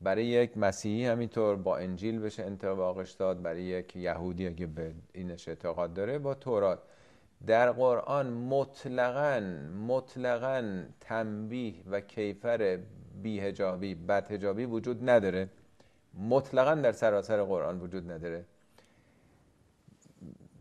برای یک مسیحی همینطور با انجیل بشه انتباقش داد برای یک یهودی اگه به اینش اعتقاد داره با تورات در قرآن مطلقا مطلقا تنبیه و کیفر بیهجابی بدهجابی وجود نداره مطلقا در سراسر قرآن وجود نداره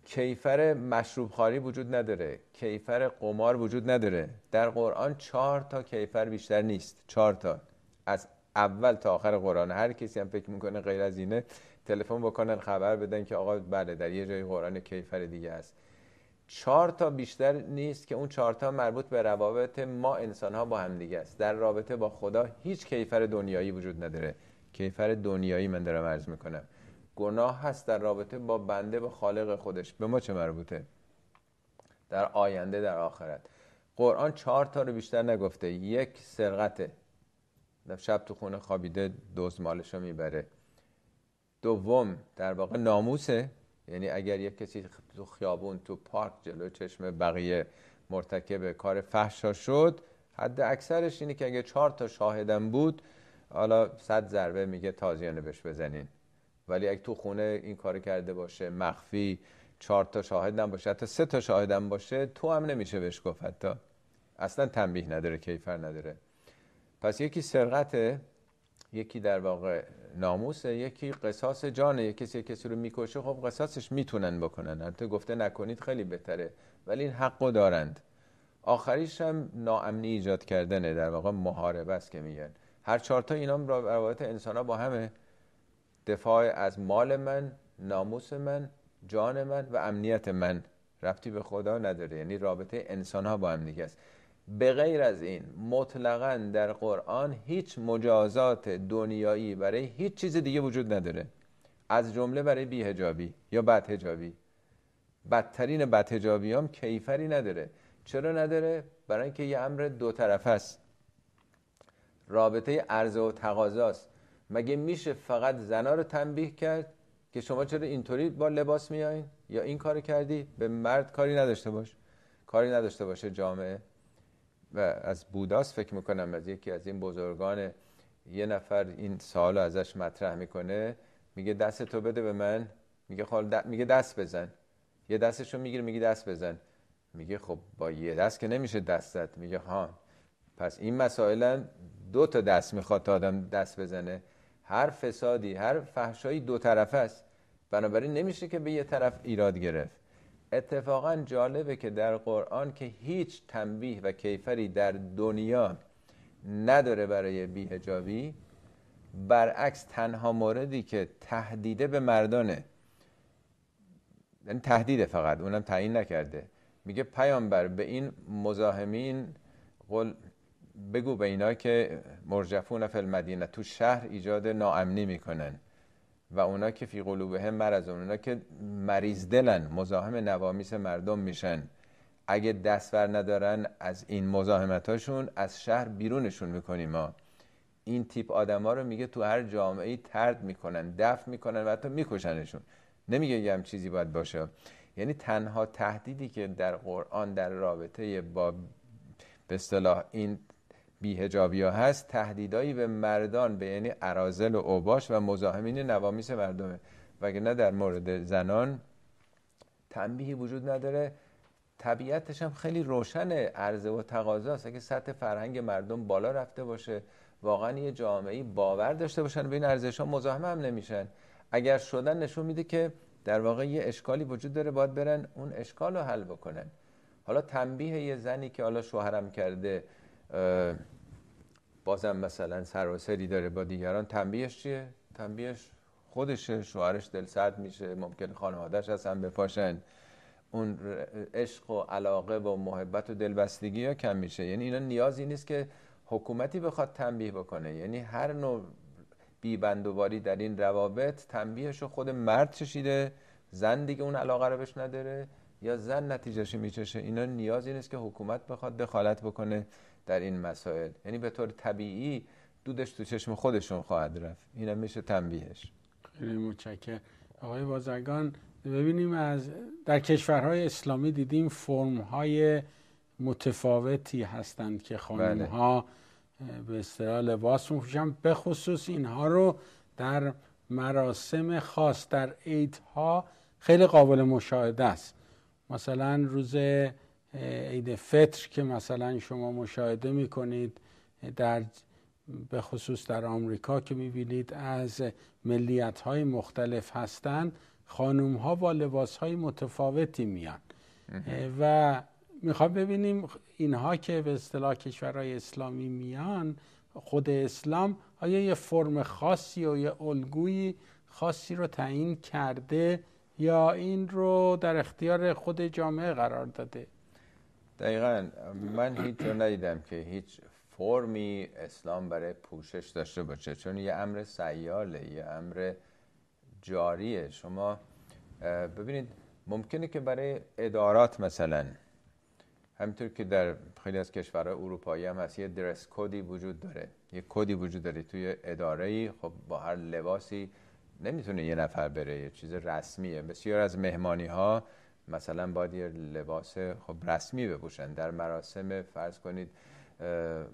کیفر مشروب خاری وجود نداره کیفر قمار وجود نداره در قرآن چهار تا کیفر بیشتر نیست چهار تا از اول تا آخر قرآن هر کسی هم فکر میکنه غیر از اینه تلفن بکنن خبر بدن که آقا بله در یه جای قرآن کیفر دیگه است چهار تا بیشتر نیست که اون چهار تا مربوط به روابط ما انسان ها با همدیگه است در رابطه با خدا هیچ کیفر دنیایی وجود نداره کیفر دنیایی من دارم عرض میکنم گناه هست در رابطه با بنده و خالق خودش به ما چه مربوطه در آینده در آخرت قرآن چهار تا رو بیشتر نگفته یک سرقته شب تو خونه خوابیده دوز مالشو میبره دوم در واقع ناموسه یعنی اگر یک کسی تو خیابون تو پارک جلو چشم بقیه مرتکب کار فحشا شد حد اکثرش اینه که اگه چهار تا شاهدم بود حالا صد ضربه میگه تازیانه بش بزنین ولی اگه تو خونه این کار کرده باشه مخفی چهار تا شاهد باشه حتی سه تا شاهد باشه تو هم نمیشه بهش گفت حتی اصلا تنبیه نداره کیفر نداره پس یکی سرقت یکی در واقع ناموسه یکی قصاص جانه یکی کسی کسی رو میکشه خب قصاصش میتونن بکنن البته گفته نکنید خیلی بهتره ولی این حقو دارند آخریش هم ناامنی ایجاد کردنه در واقع محاربه است که میگن هر تا اینا روابط انسان ها با همه دفاع از مال من ناموس من جان من و امنیت من ربطی به خدا نداره یعنی رابطه انسان ها با هم دیگه است به غیر از این مطلقا در قرآن هیچ مجازات دنیایی برای هیچ چیز دیگه وجود نداره از جمله برای بیهجابی یا بدهجابی بدترین بدهجابی هم کیفری نداره چرا نداره؟ برای اینکه یه امر دو طرف است رابطه ارزه و تقاضاست مگه میشه فقط زنا رو تنبیه کرد که شما چرا اینطوری با لباس میایین یا این کار کردی به مرد کاری نداشته باش کاری نداشته باشه جامعه و از بوداس فکر میکنم از یکی از این بزرگان یه نفر این سال ازش مطرح میکنه میگه دست تو بده به من میگه خال خب میگه دست بزن یه دستشو میگیره میگه دست بزن میگه خب با یه دست که نمیشه دست زد میگه ها پس این مسائلا دو تا دست میخواد تا آدم دست بزنه هر فسادی هر فحشایی دو طرفه است بنابراین نمیشه که به یه طرف ایراد گرفت اتفاقا جالبه که در قرآن که هیچ تنبیه و کیفری در دنیا نداره برای بیهجابی برعکس تنها موردی که تهدیده به مردانه یعنی تهدیده فقط اونم تعیین نکرده میگه پیامبر به این مزاحمین قول بگو به اینا که مرجفون فی المدینه تو شهر ایجاد ناامنی میکنن و اونا که فی قلوبهم از اونا که مریض دلن مزاحم نوامیس مردم میشن اگه دستور ندارن از این مزاحمتاشون از شهر بیرونشون میکنیم ما این تیپ آدما رو میگه تو هر جامعه ای ترد میکنن دفع میکنن و حتی میکشنشون نمیگه یه هم چیزی باید باشه یعنی تنها تهدیدی که در قرآن در رابطه با به این بیهجابی ها هست تهدیدایی به مردان به یعنی عرازل و اوباش و مزاحمین نوامیس مردمه نه در مورد زنان تنبیهی وجود نداره طبیعتش هم خیلی روشن عرضه و است. اگه سطح فرهنگ مردم بالا رفته باشه واقعا یه جامعه باور داشته باشن به این ارزش ها مزاحم هم نمیشن اگر شدن نشون میده که در واقع یه اشکالی وجود داره باید برن اون اشکال رو حل بکنن حالا تنبیه یه زنی که حالا شوهرم کرده بازم مثلا سراسری داره با دیگران تنبیهش چیه تنبیهش خودشه شوهرش دل سرد میشه ممکن خانوادهش هم بپاشن اون عشق و علاقه و محبت و دلبستگی ها کم میشه یعنی اینا نیازی نیست که حکومتی بخواد تنبیه بکنه یعنی هر نوع بیبندوباری در این روابط تنبیهش خود مرد چشیده زن دیگه اون علاقه رو بهش نداره یا زن نتیجهش میچشه اینا نیازی نیست که حکومت بخواد دخالت بکنه در این مسائل یعنی به طور طبیعی دودش تو چشم خودشون خواهد رفت اینم میشه تنبیهش خیلی متشکر آقای بازرگان ببینیم از در کشورهای اسلامی دیدیم فرم متفاوتی هستند که خانومها بله. به اصطلاح لباس میپوشن به خصوص اینها رو در مراسم خاص در عیدها خیلی قابل مشاهده است مثلا روز عید فطر که مثلا شما مشاهده میکنید در به خصوص در آمریکا که میبینید از ملیت های مختلف هستند خانم ها با لباس های متفاوتی میان و میخوام ببینیم اینها که به اصطلاح کشورهای اسلامی میان خود اسلام آیا یه فرم خاصی و یه الگویی خاصی رو تعیین کرده یا این رو در اختیار خود جامعه قرار داده دقیقا من هیچ جا ندیدم که هیچ فرمی اسلام برای پوشش داشته باشه چون یه امر سیاله یه امر جاریه شما ببینید ممکنه که برای ادارات مثلا همینطور که در خیلی از کشورهای اروپایی هم هست یه درس کدی وجود داره یه کدی وجود داره توی اداره ای خب با هر لباسی نمیتونه یه نفر بره یه چیز رسمیه بسیار از مهمانی ها مثلا باید یه لباس خب رسمی بپوشن در مراسم فرض کنید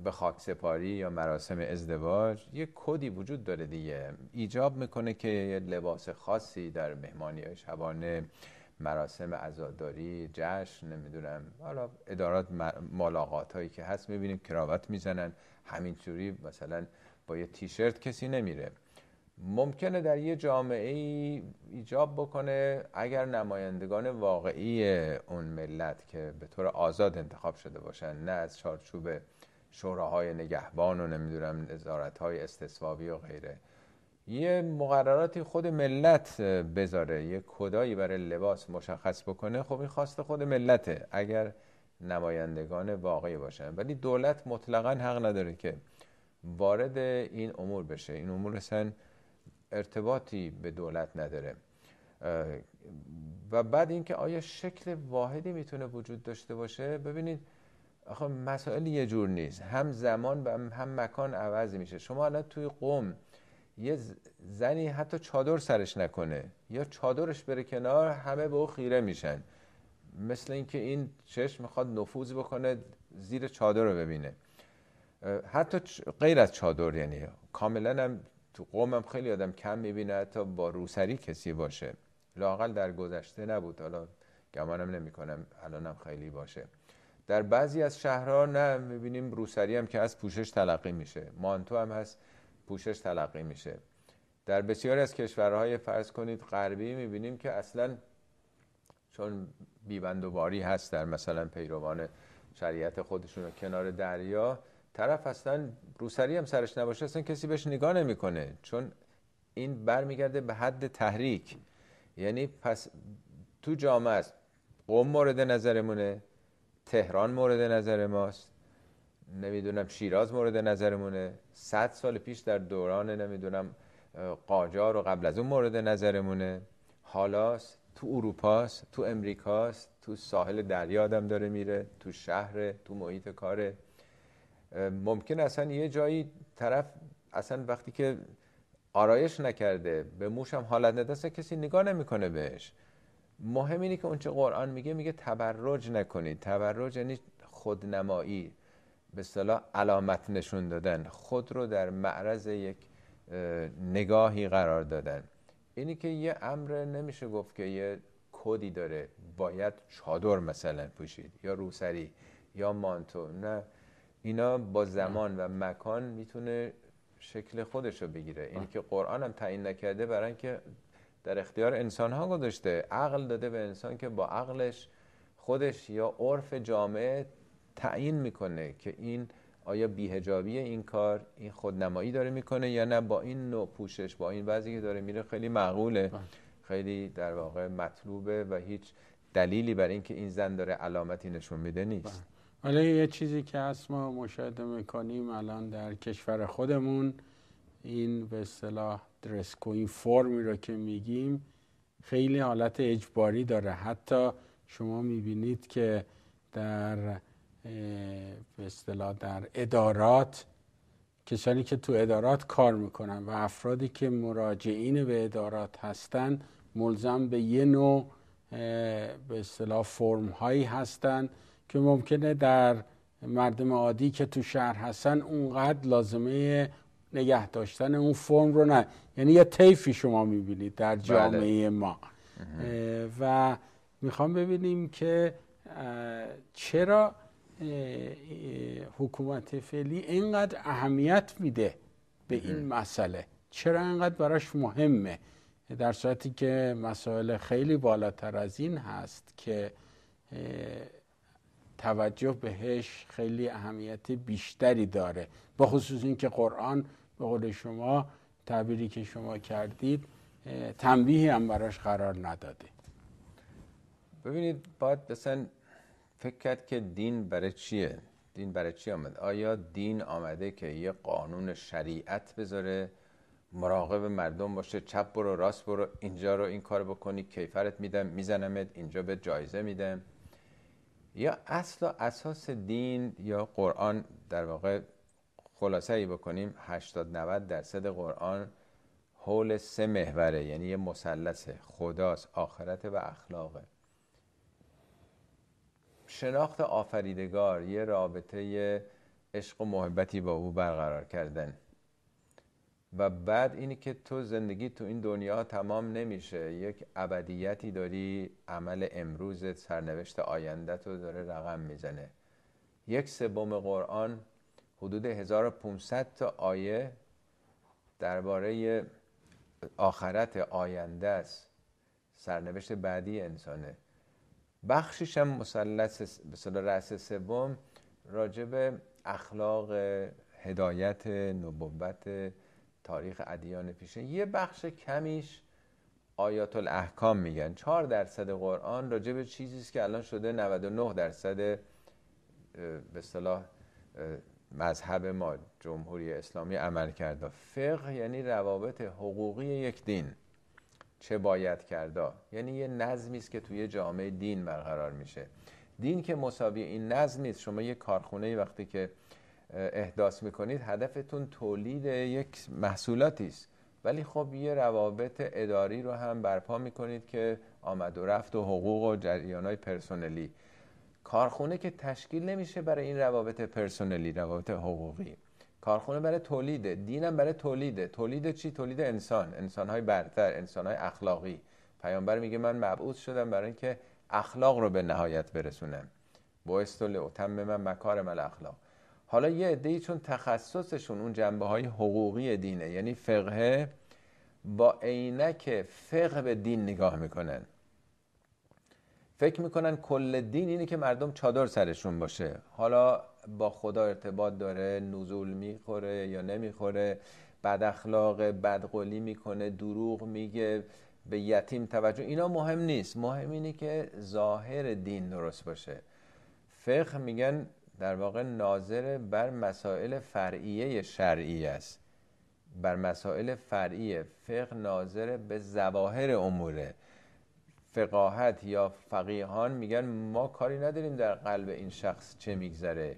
به خاک سپاری یا مراسم ازدواج یه کدی وجود داره دیگه ایجاب میکنه که یه لباس خاصی در مهمانی های شبانه مراسم عزاداری جشن نمیدونم حالا ادارات ملاقات هایی که هست میبینیم کراوات میزنن همینطوری مثلا با یه تیشرت کسی نمیره ممکنه در یه جامعه ای ایجاب بکنه اگر نمایندگان واقعی اون ملت که به طور آزاد انتخاب شده باشن نه از چارچوب شوراهای نگهبان و نمیدونم نظارتهای استثوابی و غیره یه مقرراتی خود ملت بذاره یه کدایی برای لباس مشخص بکنه خب این خواست خود ملته اگر نمایندگان واقعی باشن ولی دولت مطلقا حق نداره که وارد این امور بشه این امور اصلا ارتباطی به دولت نداره و بعد اینکه آیا شکل واحدی میتونه وجود داشته باشه ببینید اخه مسائل یه جور نیست هم زمان و هم مکان عوض میشه شما الان توی قوم یه زنی حتی چادر سرش نکنه یا چادرش بره کنار همه به او خیره میشن مثل اینکه این چشم میخواد نفوذ بکنه زیر چادر رو ببینه حتی غیر از چادر یعنی کاملا هم تو قومم خیلی آدم کم میبینه تا با روسری کسی باشه لاقل در گذشته نبود حالا گمانم نمیکنم الانم خیلی باشه در بعضی از شهرها نه میبینیم روسری هم که از پوشش تلقی میشه مانتو هم هست پوشش تلقی میشه در بسیاری از کشورهای فرض کنید غربی میبینیم که اصلا چون بیبند باری هست در مثلا پیروان شریعت خودشون و کنار دریا طرف اصلا روسری هم سرش نباشه اصلا کسی بهش نگاه نمیکنه چون این برمیگرده به حد تحریک یعنی پس تو جامعه است قوم مورد نظرمونه تهران مورد نظر ماست نمیدونم شیراز مورد نظرمونه صد سال پیش در دوران نمیدونم قاجار و قبل از اون مورد نظرمونه حالاست تو اروپاست تو امریکاست تو ساحل دریا آدم داره میره تو شهر تو محیط کاره ممکن اصلا یه جایی طرف اصلا وقتی که آرایش نکرده به موش هم حالت ندسته کسی نگاه نمیکنه بهش مهم اینه که اونچه قرآن میگه میگه تبرج نکنید تبرج یعنی خودنمایی به صلاح علامت نشون دادن خود رو در معرض یک نگاهی قرار دادن اینی که یه امر نمیشه گفت که یه کدی داره باید چادر مثلا پوشید یا روسری یا مانتو نه اینا با زمان و مکان میتونه شکل خودش رو بگیره این که قرآن هم تعیین نکرده برای اینکه در اختیار انسان ها گذاشته عقل داده به انسان که با عقلش خودش یا عرف جامعه تعیین میکنه که این آیا بیهجابی این کار این خودنمایی داره میکنه یا نه با این نوع پوشش با این وضعی که داره میره خیلی معقوله خیلی در واقع مطلوبه و هیچ دلیلی برای اینکه این زن داره علامتی نشون میده نیست حالا یه چیزی که هست ما مشاهده میکنیم الان در کشور خودمون این به اصطلاح درسکو این فرمی رو که میگیم خیلی حالت اجباری داره حتی شما میبینید که در به اصطلاح در ادارات کسانی که تو ادارات کار میکنن و افرادی که مراجعین به ادارات هستن ملزم به یه نوع به اصطلاح فرم هایی هستند که ممکنه در مردم عادی که تو شهر هستن اونقدر لازمه نگه داشتن اون فرم رو نه یعنی یه طیفی شما میبینید در بله. جامعه ما و میخوام ببینیم که چرا حکومت فعلی اینقدر اهمیت میده به این مسئله چرا اینقدر براش مهمه در صورتی که مسائل خیلی بالاتر از این هست که توجه بهش خیلی اهمیت بیشتری داره با خصوص اینکه قرآن به قول شما تعبیری که شما کردید تنبیهی هم براش قرار نداده ببینید باید مثلا فکر کرد که دین برای چیه دین برای چی آمد آیا دین آمده که یه قانون شریعت بذاره مراقب مردم باشه چپ برو راست برو اینجا رو این کار بکنی کیفرت میدم میزنمت اینجا به جایزه میدم یا اصل و اساس دین یا قرآن در واقع خلاصه ای بکنیم 80 90 درصد قرآن حول سه محوره یعنی یه مسلسه خداست آخرت و اخلاقه شناخت آفریدگار یه رابطه عشق و محبتی با او برقرار کردن و بعد اینی که تو زندگی تو این دنیا تمام نمیشه یک ابدیتی داری عمل امروزت سرنوشت آینده تو داره رقم میزنه یک سوم قرآن حدود 1500 تا آیه درباره آخرت آینده است سرنوشت بعدی انسانه بخشش هم مثلث رأس سوم راجب اخلاق هدایت نبوت تاریخ ادیان پیشین یه بخش کمیش آیات الاحکام میگن چهار درصد قرآن راجع به چیزی است که الان شده 99 درصد به صلاح مذهب ما جمهوری اسلامی عمل کرده فقه یعنی روابط حقوقی یک دین چه باید کرده یعنی یه نظمی است که توی جامعه دین برقرار میشه دین که مساوی این نظم نیست شما یه کارخونه وقتی که احداث میکنید هدفتون تولید یک محصولاتی است ولی خب یه روابط اداری رو هم برپا میکنید که آمد و رفت و حقوق و جریان های پرسنلی کارخونه که تشکیل نمیشه برای این روابط پرسنلی روابط حقوقی کارخونه برای تولیده دینم برای تولیده تولید چی تولید انسان انسان های برتر انسان های اخلاقی پیامبر میگه من مبعوث شدم برای اینکه اخلاق رو به نهایت برسونم بو استل اتم من مکارم الاخلاق حالا یه ای چون تخصصشون اون جنبه های حقوقی دینه یعنی فقه با عینک فقه به دین نگاه میکنن فکر میکنن کل دین اینه که مردم چادر سرشون باشه حالا با خدا ارتباط داره نزول میخوره یا نمیخوره بد اخلاق قولی میکنه دروغ میگه به یتیم توجه اینا مهم نیست مهم اینه که ظاهر دین درست باشه فقه میگن در واقع ناظر بر مسائل فرعیه شرعی است بر مسائل فرعیه فقه ناظر به زواهر اموره فقاهت یا فقیهان میگن ما کاری نداریم در قلب این شخص چه میگذره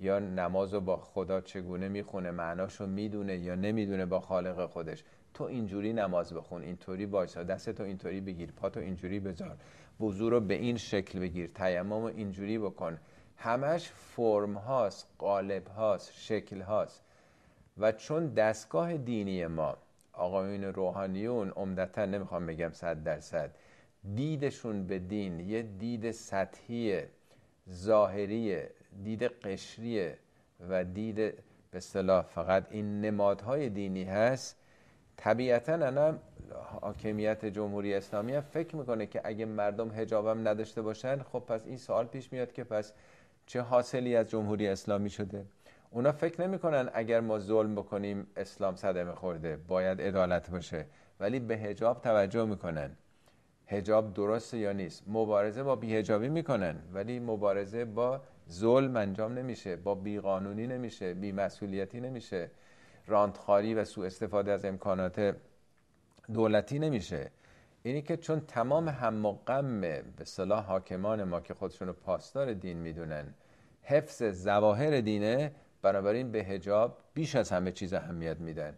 یا نماز با خدا چگونه میخونه معناشو میدونه یا نمیدونه با خالق خودش تو اینجوری نماز بخون اینطوری وایسا دست تو اینطوری بگیر پا تو اینجوری بذار وضو رو به این شکل بگیر تیمم اینجوری بکن همش فرم هاست قالب هاست شکل هاست و چون دستگاه دینی ما آقایون روحانیون عمدتا نمیخوام بگم صد درصد دیدشون به دین یه دید سطحی ظاهری دید قشری و دید به صلاح فقط این نمادهای دینی هست طبیعتا الان حاکمیت جمهوری اسلامی هم فکر میکنه که اگه مردم هجابم نداشته باشن خب پس این سوال پیش میاد که پس چه حاصلی از جمهوری اسلامی شده اونا فکر نمیکنن اگر ما ظلم بکنیم اسلام صدمه خورده باید عدالت باشه ولی به هجاب توجه میکنن هجاب درسته یا نیست مبارزه با بیهجابی میکنن ولی مبارزه با ظلم انجام نمیشه با بیقانونی نمیشه بیمسئولیتی نمیشه راندخاری و سوء استفاده از امکانات دولتی نمیشه اینی که چون تمام هم و به صلاح حاکمان ما که خودشون رو پاسدار دین میدونن حفظ زواهر دینه بنابراین به هجاب بیش از همه چیز اهمیت میدن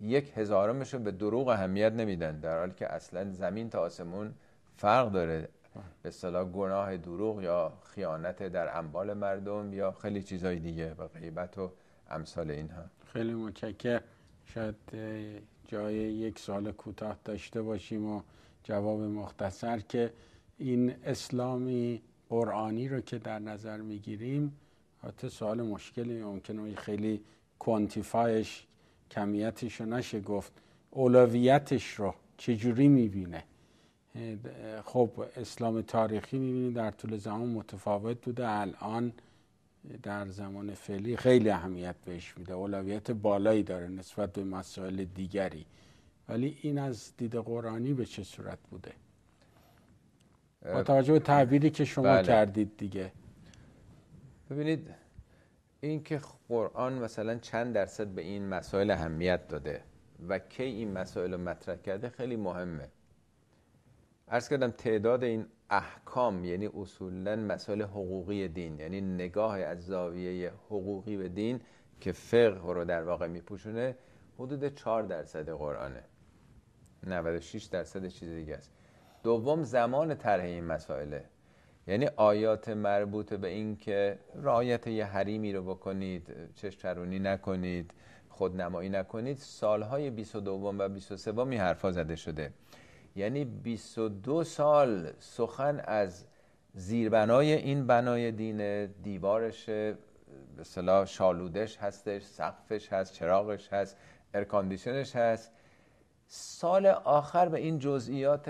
یک هزارمش رو به دروغ اهمیت نمیدن در حالی که اصلا زمین تا آسمون فرق داره به اصطلاح گناه دروغ یا خیانت در انبال مردم یا خیلی چیزهای دیگه و غیبت و امثال اینها خیلی متشکر شاید جای یک سال کوتاه داشته باشیم و جواب مختصر که این اسلامی قرآنی رو که در نظر میگیریم حتی سوال مشکلی ممکنه خیلی کوانتیفایش کمیتش رو نشه گفت اولویتش رو چجوری میبینه خب اسلام تاریخی میبینید در طول زمان متفاوت بوده الان در زمان فعلی خیلی اهمیت بهش میده اولویت بالایی داره نسبت به مسائل دیگری ولی این از دید قرآنی به چه صورت بوده با توجه به تعبیری که شما بله. کردید دیگه ببینید که قرآن مثلا چند درصد به این مسائل اهمیت داده و کی این مسائل رو مطرح کرده خیلی مهمه ارز کردم تعداد این احکام یعنی اصولا مسائل حقوقی دین یعنی نگاه از زاویه حقوقی به دین که فقه رو در واقع میپوشونه حدود 4 درصد قرآنه 96 درصد چیز دیگه است دوم زمان طرح این مسائله یعنی آیات مربوط به این که رعایت یه حریمی رو بکنید چشترونی نکنید خودنمایی نکنید سالهای 22 و 23 می حرفا زده شده یعنی 22 سال سخن از زیربنای این بنای دینه دیوارش به شالودش هستش سقفش هست چراغش هست ارکاندیشنش هست سال آخر به این جزئیات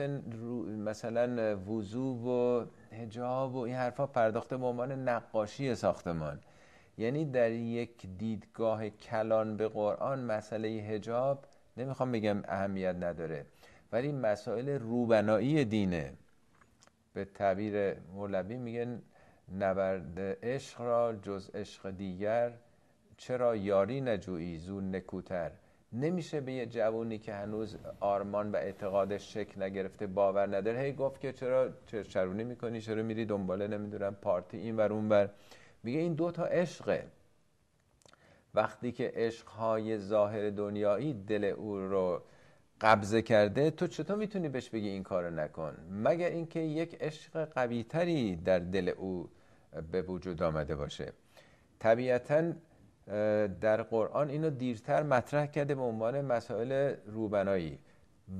مثلا وضو و هجاب و این حرفها پرداخته به عنوان نقاشی ساختمان یعنی در یک دیدگاه کلان به قرآن مسئله هجاب نمیخوام بگم اهمیت نداره ولی مسائل روبنایی دینه به تعبیر مولوی میگن نبرد عشق را جز عشق دیگر چرا یاری نجویی زون نکوتر نمیشه به یه جوونی که هنوز آرمان و اعتقادش شکل نگرفته باور نداره هی گفت که چرا چرونی میکنی چرا میری دنباله نمیدونم پارتی این ور اون ور میگه این دو تا عشقه وقتی که عشقهای ظاهر دنیایی دل او رو قبضه کرده تو چطور میتونی بهش بگی این کارو نکن مگر اینکه یک عشق قویتری در دل او به وجود آمده باشه طبیعتاً در قرآن اینو دیرتر مطرح کرده به عنوان مسائل روبنایی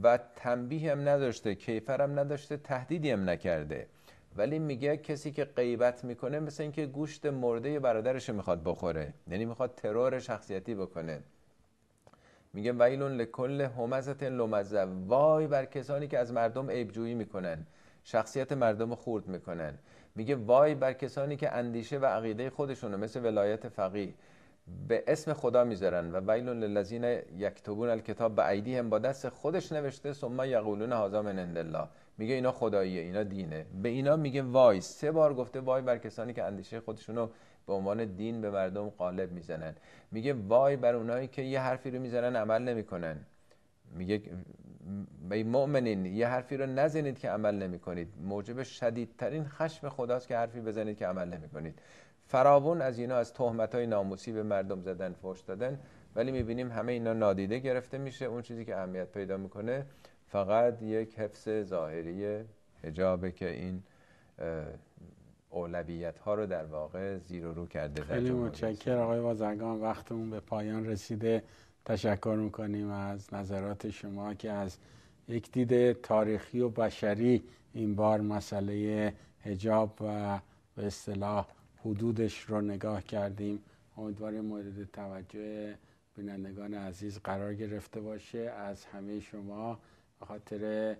و تنبیه هم نداشته کیفر هم نداشته تهدیدی هم نکرده ولی میگه کسی که غیبت میکنه مثل اینکه گوشت مرده برادرش میخواد بخوره یعنی میخواد ترور شخصیتی بکنه میگه ویلون لکل همزت لمزه وای بر کسانی که از مردم عیبجویی میکنن شخصیت مردم خورد میکنن میگه وای بر کسانی که اندیشه و عقیده خودشونو مثل ولایت فقیه به اسم خدا میذارن و ویل للذین یکتبون الکتاب به هم با دست خودش نوشته ثم یقولون هذا من عند میگه اینا خداییه اینا دینه به اینا میگه وای سه بار گفته وای بر کسانی که اندیشه خودشونو به عنوان دین به مردم قالب میزنن میگه وای بر اونایی که یه حرفی رو میزنن عمل نمیکنن میگه به مؤمنین یه حرفی رو نزنید که عمل نمیکنید موجب شدیدترین خشم خداست که حرفی بزنید که عمل نمیکنید فراوون از اینا از تهمت های ناموسی به مردم زدن فوش دادن ولی میبینیم همه اینا نادیده گرفته میشه اون چیزی که اهمیت پیدا میکنه فقط یک حفظ ظاهری هجابه که این اولویت ها رو در واقع زیر و رو کرده خیلی متشکر آقای بازرگان وقتمون به پایان رسیده تشکر میکنیم از نظرات شما که از یک دید تاریخی و بشری این بار مسئله هجاب و به اصطلاح حدودش رو نگاه کردیم امیدواریم مورد توجه بینندگان عزیز قرار گرفته باشه از همه شما به خاطر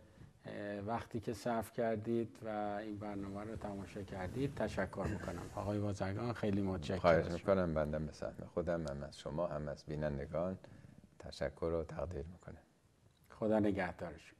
وقتی که صرف کردید و این برنامه رو تماشا کردید تشکر میکنم آقای بازرگان خیلی متشکرم خواهش میکنم بندم به سهم خودم هم از شما هم از بینندگان تشکر و تقدیر میکنم خدا نگهدارشون